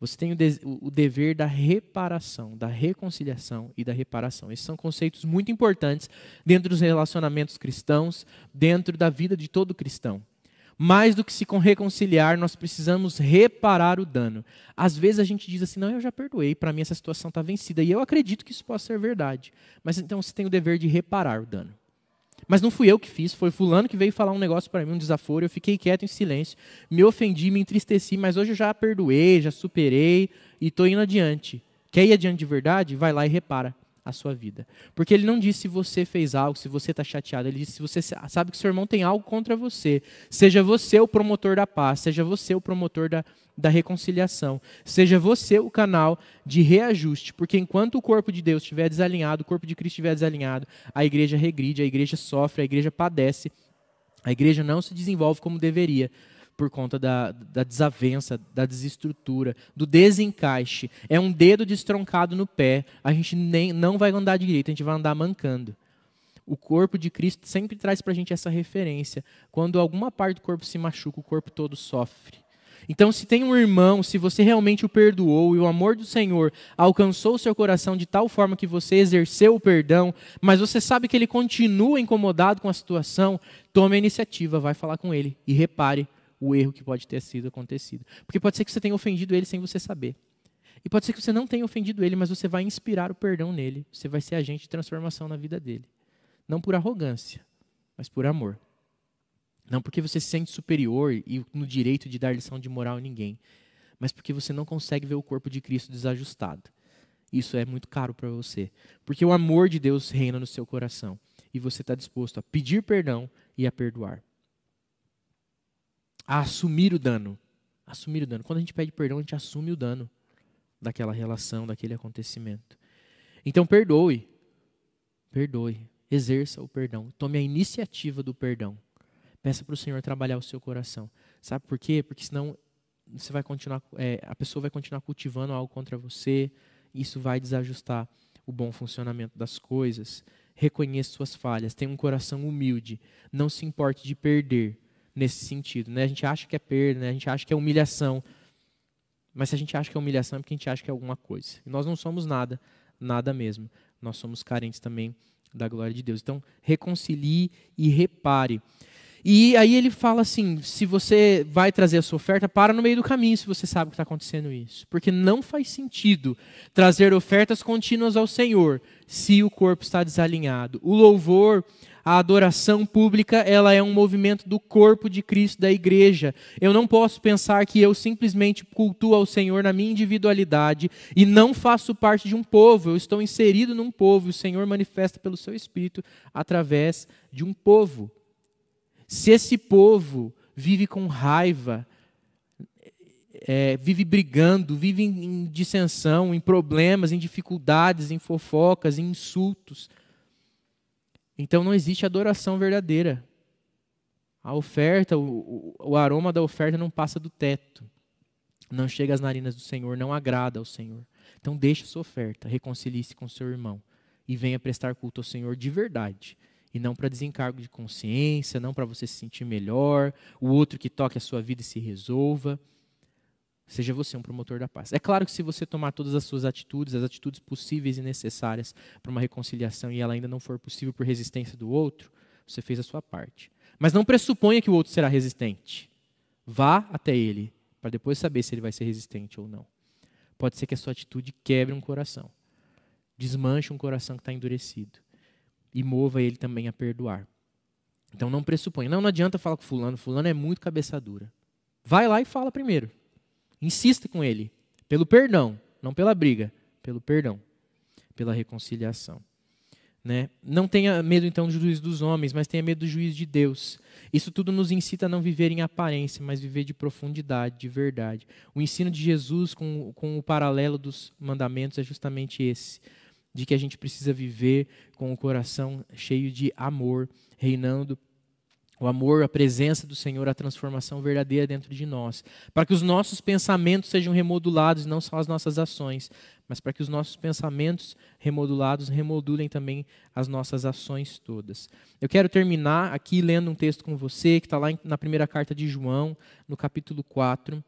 Você tem o, de, o dever da reparação, da reconciliação e da reparação. Esses são conceitos muito importantes dentro dos relacionamentos cristãos, dentro da vida de todo cristão. Mais do que se reconciliar, nós precisamos reparar o dano. Às vezes a gente diz assim: não, eu já perdoei, para mim essa situação está vencida. E eu acredito que isso possa ser verdade. Mas então você tem o dever de reparar o dano. Mas não fui eu que fiz, foi fulano que veio falar um negócio para mim, um desaforo. Eu fiquei quieto em silêncio, me ofendi, me entristeci, mas hoje eu já perdoei, já superei e estou indo adiante. Quer ir adiante de verdade? Vai lá e repara a sua vida. Porque ele não disse se você fez algo, se você está chateado, ele disse se você sabe que seu irmão tem algo contra você. Seja você o promotor da paz, seja você o promotor da da reconciliação. Seja você o canal de reajuste, porque enquanto o corpo de Deus estiver desalinhado, o corpo de Cristo estiver desalinhado, a igreja regride, a igreja sofre, a igreja padece, a igreja não se desenvolve como deveria por conta da, da, desavença, da desestrutura, do desencaixe. É um dedo destroncado no pé. A gente nem, não vai andar direito, a gente vai andar mancando. O corpo de Cristo sempre traz para a gente essa referência. Quando alguma parte do corpo se machuca, o corpo todo sofre. Então, se tem um irmão, se você realmente o perdoou e o amor do Senhor alcançou o seu coração de tal forma que você exerceu o perdão, mas você sabe que ele continua incomodado com a situação, tome a iniciativa, vai falar com ele e repare o erro que pode ter sido acontecido. Porque pode ser que você tenha ofendido ele sem você saber. E pode ser que você não tenha ofendido ele, mas você vai inspirar o perdão nele. Você vai ser agente de transformação na vida dele. Não por arrogância, mas por amor. Não porque você se sente superior e no direito de dar lição de moral a ninguém, mas porque você não consegue ver o corpo de Cristo desajustado. Isso é muito caro para você, porque o amor de Deus reina no seu coração e você está disposto a pedir perdão e a perdoar, a assumir o dano, assumir o dano. Quando a gente pede perdão, a gente assume o dano daquela relação, daquele acontecimento. Então perdoe, perdoe, exerça o perdão, tome a iniciativa do perdão. Peça para o Senhor trabalhar o seu coração. Sabe por quê? Porque senão você vai continuar, é, a pessoa vai continuar cultivando algo contra você. Isso vai desajustar o bom funcionamento das coisas. Reconheça suas falhas. Tenha um coração humilde. Não se importe de perder nesse sentido. Né? A gente acha que é perda, né? a gente acha que é humilhação. Mas se a gente acha que é humilhação, é porque a gente acha que é alguma coisa. E nós não somos nada, nada mesmo. Nós somos carentes também da glória de Deus. Então, reconcilie e repare. E aí ele fala assim: se você vai trazer a sua oferta, para no meio do caminho se você sabe que está acontecendo isso. Porque não faz sentido trazer ofertas contínuas ao Senhor se o corpo está desalinhado. O louvor, a adoração pública, ela é um movimento do corpo de Cristo, da igreja. Eu não posso pensar que eu simplesmente cultuo ao Senhor na minha individualidade e não faço parte de um povo. Eu estou inserido num povo e o Senhor manifesta pelo seu Espírito através de um povo. Se esse povo vive com raiva, é, vive brigando, vive em, em dissensão, em problemas, em dificuldades, em fofocas, em insultos, então não existe adoração verdadeira. A oferta, o, o, aroma da oferta não passa do teto, não chega às narinas do Senhor, não agrada ao Senhor. Então deixe sua oferta, reconcilie-se com seu irmão e venha prestar culto ao Senhor de verdade e não para desencargo de consciência, não para você se sentir melhor, o outro que toque a sua vida e se resolva. Seja você um promotor da paz. É claro que se você tomar todas as suas atitudes, as atitudes possíveis e necessárias para uma reconciliação e ela ainda não for possível por resistência do outro, você fez a sua parte. Mas não pressuponha que o outro será resistente. Vá até ele para depois saber se ele vai ser resistente ou não. Pode ser que a sua atitude quebre um coração. Desmanche um coração que está endurecido e mova ele também a perdoar. Então não pressupõe, Não, não adianta falar com fulano, fulano é muito cabeça dura. Vai lá e fala primeiro. Insista com ele. Pelo perdão, não pela briga, pelo perdão, pela reconciliação. Né? Não tenha medo então do juízo dos homens, mas tenha medo do juízo de Deus. Isso tudo nos incita a não viver em aparência, mas viver de profundidade, de verdade. O ensino de Jesus com, com o paralelo dos mandamentos é justamente esse de que a gente precisa viver com o coração cheio de amor, reinando o amor, a presença do Senhor, a transformação verdadeira dentro de nós, para que os nossos pensamentos sejam remodulados, não só as nossas ações, mas para que os nossos pensamentos remodulados remodulem também as nossas ações todas. Eu quero terminar aqui lendo um texto com você, que está lá na primeira carta de João, no capítulo 4,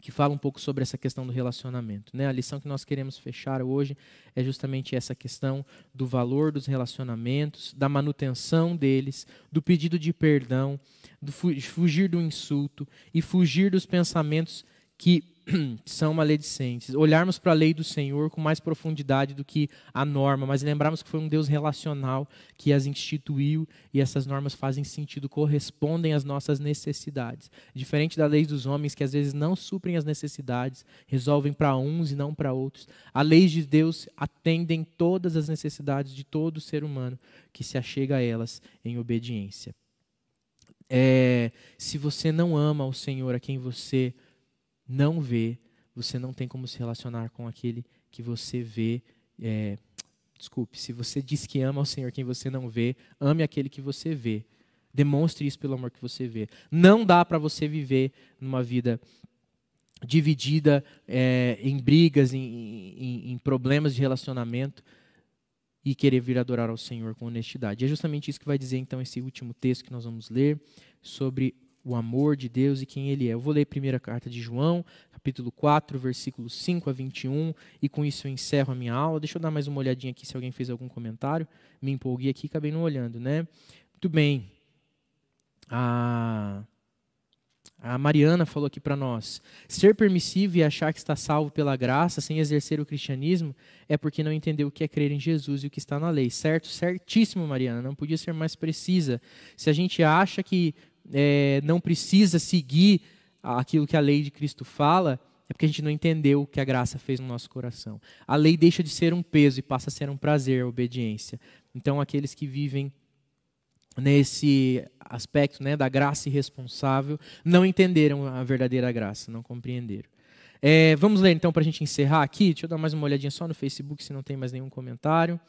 que fala um pouco sobre essa questão do relacionamento. Né? A lição que nós queremos fechar hoje é justamente essa questão do valor dos relacionamentos, da manutenção deles, do pedido de perdão, do fugir do insulto e fugir dos pensamentos que são maledicentes. Olharmos para a lei do Senhor com mais profundidade do que a norma, mas lembrarmos que foi um Deus relacional que as instituiu e essas normas fazem sentido, correspondem às nossas necessidades. Diferente da lei dos homens, que às vezes não suprem as necessidades, resolvem para uns e não para outros. A lei de Deus atendem todas as necessidades de todo ser humano que se achega a elas em obediência. É, se você não ama o Senhor a quem você ama, não vê, você não tem como se relacionar com aquele que você vê. É, desculpe, se você diz que ama ao Senhor quem você não vê, ame aquele que você vê. Demonstre isso pelo amor que você vê. Não dá para você viver numa vida dividida é, em brigas, em, em, em problemas de relacionamento e querer vir adorar ao Senhor com honestidade. é justamente isso que vai dizer então esse último texto que nós vamos ler sobre o amor de Deus e quem ele é. Eu vou ler a primeira carta de João, capítulo 4, versículos 5 a 21, e com isso eu encerro a minha aula. Deixa eu dar mais uma olhadinha aqui se alguém fez algum comentário. Me empolguei aqui, acabei não olhando, né? Muito bem. A, a Mariana falou aqui para nós: ser permissivo e achar que está salvo pela graça sem exercer o cristianismo é porque não entendeu o que é crer em Jesus e o que está na lei. Certo? Certíssimo, Mariana. Não podia ser mais precisa. Se a gente acha que é, não precisa seguir aquilo que a lei de Cristo fala, é porque a gente não entendeu o que a graça fez no nosso coração. A lei deixa de ser um peso e passa a ser um prazer, a obediência. Então, aqueles que vivem nesse aspecto né, da graça irresponsável não entenderam a verdadeira graça, não compreenderam. É, vamos ler então para a gente encerrar aqui. Deixa eu dar mais uma olhadinha só no Facebook se não tem mais nenhum comentário.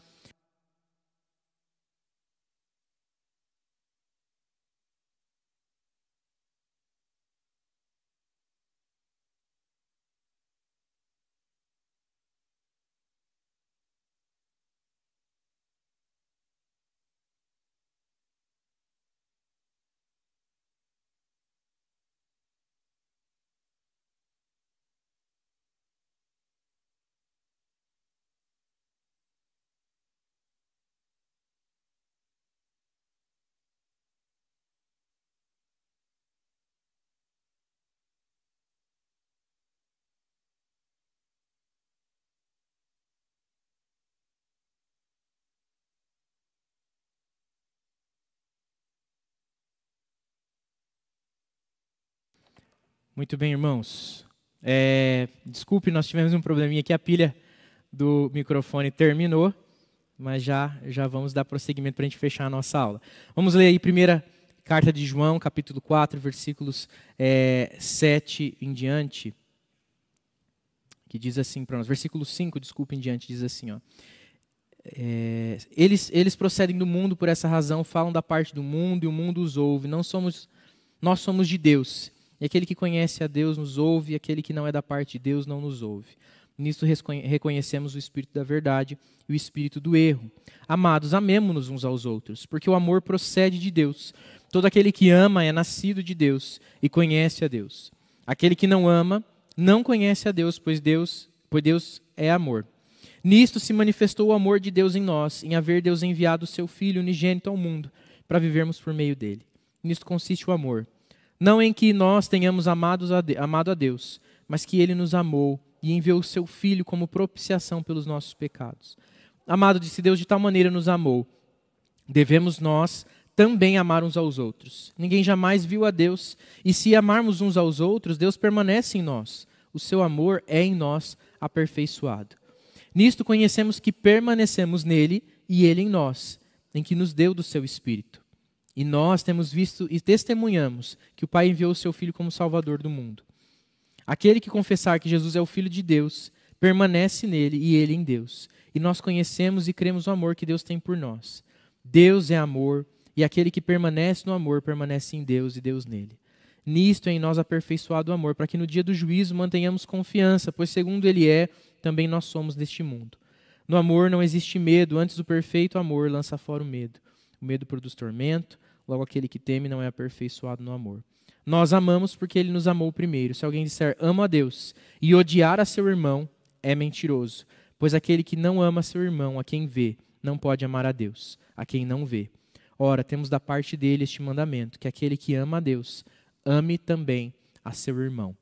Muito bem, irmãos. É, desculpe, nós tivemos um probleminha aqui, a pilha do microfone terminou, mas já, já vamos dar prosseguimento para a gente fechar a nossa aula. Vamos ler aí primeira carta de João, capítulo 4, versículos é, 7 em diante, que diz assim para nós, versículo 5, desculpe em diante, diz assim, ó. É, eles, eles procedem do mundo por essa razão, falam da parte do mundo e o mundo os ouve. Não somos, nós somos de Deus. E aquele que conhece a Deus nos ouve, e aquele que não é da parte de Deus não nos ouve. Nisto reconhecemos o espírito da verdade e o espírito do erro. Amados, amemo-nos uns aos outros, porque o amor procede de Deus. Todo aquele que ama é nascido de Deus e conhece a Deus. Aquele que não ama não conhece a Deus, pois Deus, pois Deus é amor. Nisto se manifestou o amor de Deus em nós, em haver Deus enviado o seu Filho unigênito ao mundo, para vivermos por meio dele. Nisto consiste o amor não em que nós tenhamos a amado a Deus, mas que ele nos amou e enviou o seu Filho como propiciação pelos nossos pecados. Amado, disse Deus, de tal maneira nos amou, devemos nós também amar uns aos outros. Ninguém jamais viu a Deus, e se amarmos uns aos outros, Deus permanece em nós. O seu amor é em nós aperfeiçoado. Nisto conhecemos que permanecemos nele e ele em nós, em que nos deu do seu espírito. E nós temos visto e testemunhamos que o Pai enviou o seu Filho como Salvador do mundo. Aquele que confessar que Jesus é o Filho de Deus, permanece nele e ele em Deus. E nós conhecemos e cremos o amor que Deus tem por nós. Deus é amor, e aquele que permanece no amor permanece em Deus e Deus nele. Nisto é em nós aperfeiçoado o amor, para que no dia do juízo mantenhamos confiança, pois segundo ele é, também nós somos deste mundo. No amor não existe medo, antes o perfeito amor lança fora o medo. O medo produz tormento, Logo, aquele que teme não é aperfeiçoado no amor. Nós amamos porque ele nos amou primeiro. Se alguém disser amo a Deus e odiar a seu irmão, é mentiroso. Pois aquele que não ama seu irmão, a quem vê, não pode amar a Deus, a quem não vê. Ora, temos da parte dele este mandamento: que aquele que ama a Deus, ame também a seu irmão.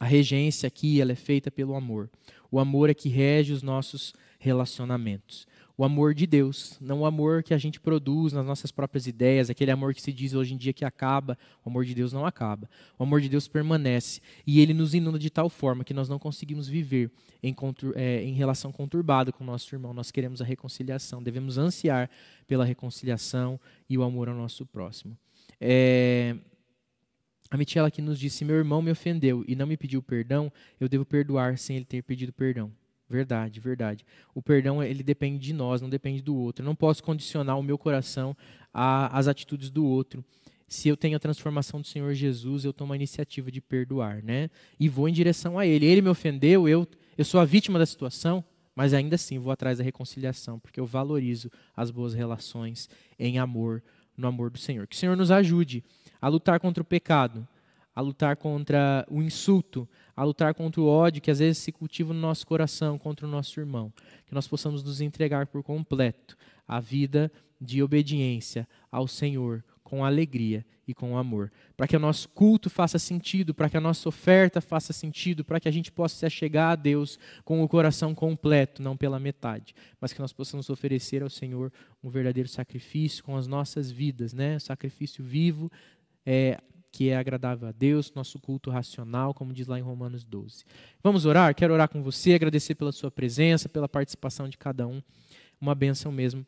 A regência aqui ela é feita pelo amor. O amor é que rege os nossos relacionamentos o amor de Deus, não o amor que a gente produz nas nossas próprias ideias, aquele amor que se diz hoje em dia que acaba. O amor de Deus não acaba. O amor de Deus permanece e ele nos inunda de tal forma que nós não conseguimos viver em, é, em relação conturbada com o nosso irmão. Nós queremos a reconciliação, devemos ansiar pela reconciliação e o amor ao nosso próximo. É, a Michela que nos disse: Meu irmão me ofendeu e não me pediu perdão, eu devo perdoar sem ele ter pedido perdão. Verdade, verdade. O perdão ele depende de nós, não depende do outro. Eu não posso condicionar o meu coração às atitudes do outro. Se eu tenho a transformação do Senhor Jesus, eu tomo a iniciativa de perdoar, né? E vou em direção a Ele. Ele me ofendeu, eu, eu sou a vítima da situação, mas ainda assim vou atrás da reconciliação, porque eu valorizo as boas relações em amor, no amor do Senhor. Que o Senhor nos ajude a lutar contra o pecado, a lutar contra o insulto, a lutar contra o ódio que às vezes se cultiva no nosso coração contra o nosso irmão. Que nós possamos nos entregar por completo à vida de obediência ao Senhor com alegria e com amor, para que o nosso culto faça sentido, para que a nossa oferta faça sentido, para que a gente possa chegar a Deus com o coração completo, não pela metade, mas que nós possamos oferecer ao Senhor um verdadeiro sacrifício com as nossas vidas, né? Sacrifício vivo, é, que é agradável a Deus, nosso culto racional, como diz lá em Romanos 12. Vamos orar? Quero orar com você, agradecer pela sua presença, pela participação de cada um. Uma benção mesmo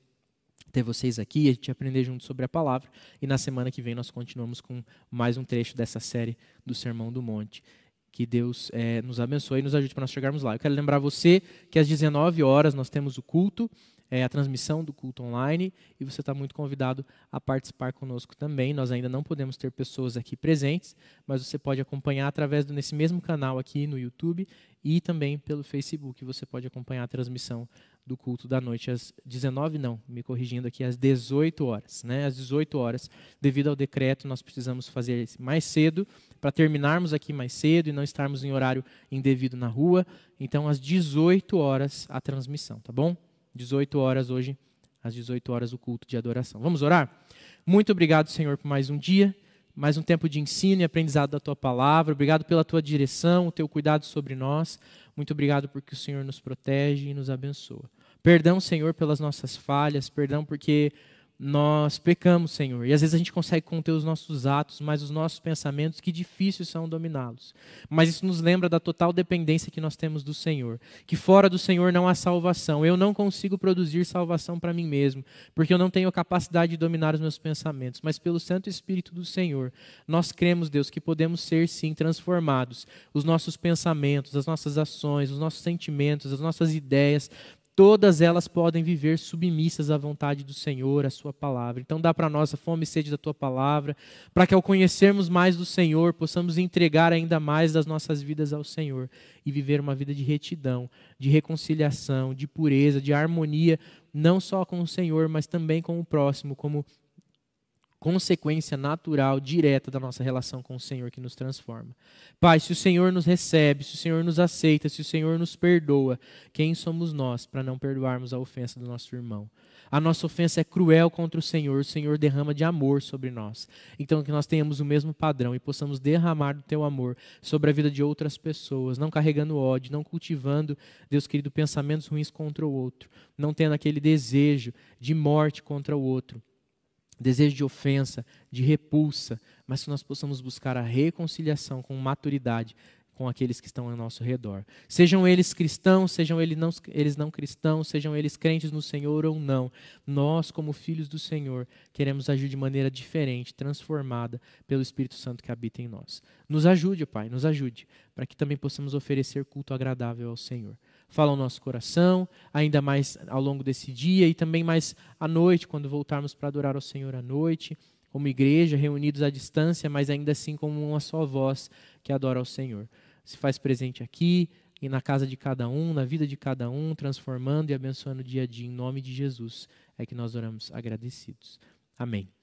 ter vocês aqui, a gente aprender junto sobre a palavra. E na semana que vem nós continuamos com mais um trecho dessa série do Sermão do Monte. Que Deus é, nos abençoe e nos ajude para nós chegarmos lá. Eu quero lembrar você que às 19 horas nós temos o culto é, a transmissão do culto online e você está muito convidado a participar conosco também. Nós ainda não podemos ter pessoas aqui presentes, mas você pode acompanhar através desse mesmo canal aqui no YouTube e também pelo Facebook. Você pode acompanhar a transmissão do culto da noite às 19 não, me corrigindo aqui às 18 horas, né? Às 18 horas, devido ao decreto, nós precisamos fazer mais cedo para terminarmos aqui mais cedo e não estarmos em horário indevido na rua. Então, às 18 horas a transmissão, tá bom? 18 horas hoje, às 18 horas, o culto de adoração. Vamos orar? Muito obrigado, Senhor, por mais um dia, mais um tempo de ensino e aprendizado da tua palavra. Obrigado pela tua direção, o teu cuidado sobre nós. Muito obrigado porque o Senhor nos protege e nos abençoa. Perdão, Senhor, pelas nossas falhas, perdão porque nós pecamos, Senhor. E às vezes a gente consegue conter os nossos atos, mas os nossos pensamentos, que difíceis são dominá-los. Mas isso nos lembra da total dependência que nós temos do Senhor. Que fora do Senhor não há salvação. Eu não consigo produzir salvação para mim mesmo, porque eu não tenho a capacidade de dominar os meus pensamentos. Mas pelo Santo Espírito do Senhor, nós cremos, Deus, que podemos ser sim transformados. Os nossos pensamentos, as nossas ações, os nossos sentimentos, as nossas ideias, todas elas podem viver submissas à vontade do Senhor, à sua palavra. Então dá para nós a fome e sede da tua palavra, para que ao conhecermos mais do Senhor, possamos entregar ainda mais das nossas vidas ao Senhor e viver uma vida de retidão, de reconciliação, de pureza, de harmonia, não só com o Senhor, mas também com o próximo, como consequência natural, direta da nossa relação com o Senhor que nos transforma. Pai, se o Senhor nos recebe, se o Senhor nos aceita, se o Senhor nos perdoa, quem somos nós para não perdoarmos a ofensa do nosso irmão? A nossa ofensa é cruel contra o Senhor, o Senhor derrama de amor sobre nós. Então, que nós tenhamos o mesmo padrão e possamos derramar o teu amor sobre a vida de outras pessoas, não carregando ódio, não cultivando, Deus querido, pensamentos ruins contra o outro, não tendo aquele desejo de morte contra o outro, desejo de ofensa, de repulsa, mas que nós possamos buscar a reconciliação com maturidade com aqueles que estão ao nosso redor. Sejam eles cristãos, sejam eles não, eles não cristãos, sejam eles crentes no Senhor ou não, nós, como filhos do Senhor, queremos agir de maneira diferente, transformada pelo Espírito Santo que habita em nós. Nos ajude, Pai, nos ajude, para que também possamos oferecer culto agradável ao Senhor fala ao nosso coração, ainda mais ao longo desse dia e também mais à noite, quando voltarmos para adorar ao Senhor à noite, como igreja, reunidos à distância, mas ainda assim como uma só voz que adora ao Senhor. Se faz presente aqui e na casa de cada um, na vida de cada um, transformando e abençoando o dia a dia, em nome de Jesus. É que nós oramos agradecidos. Amém.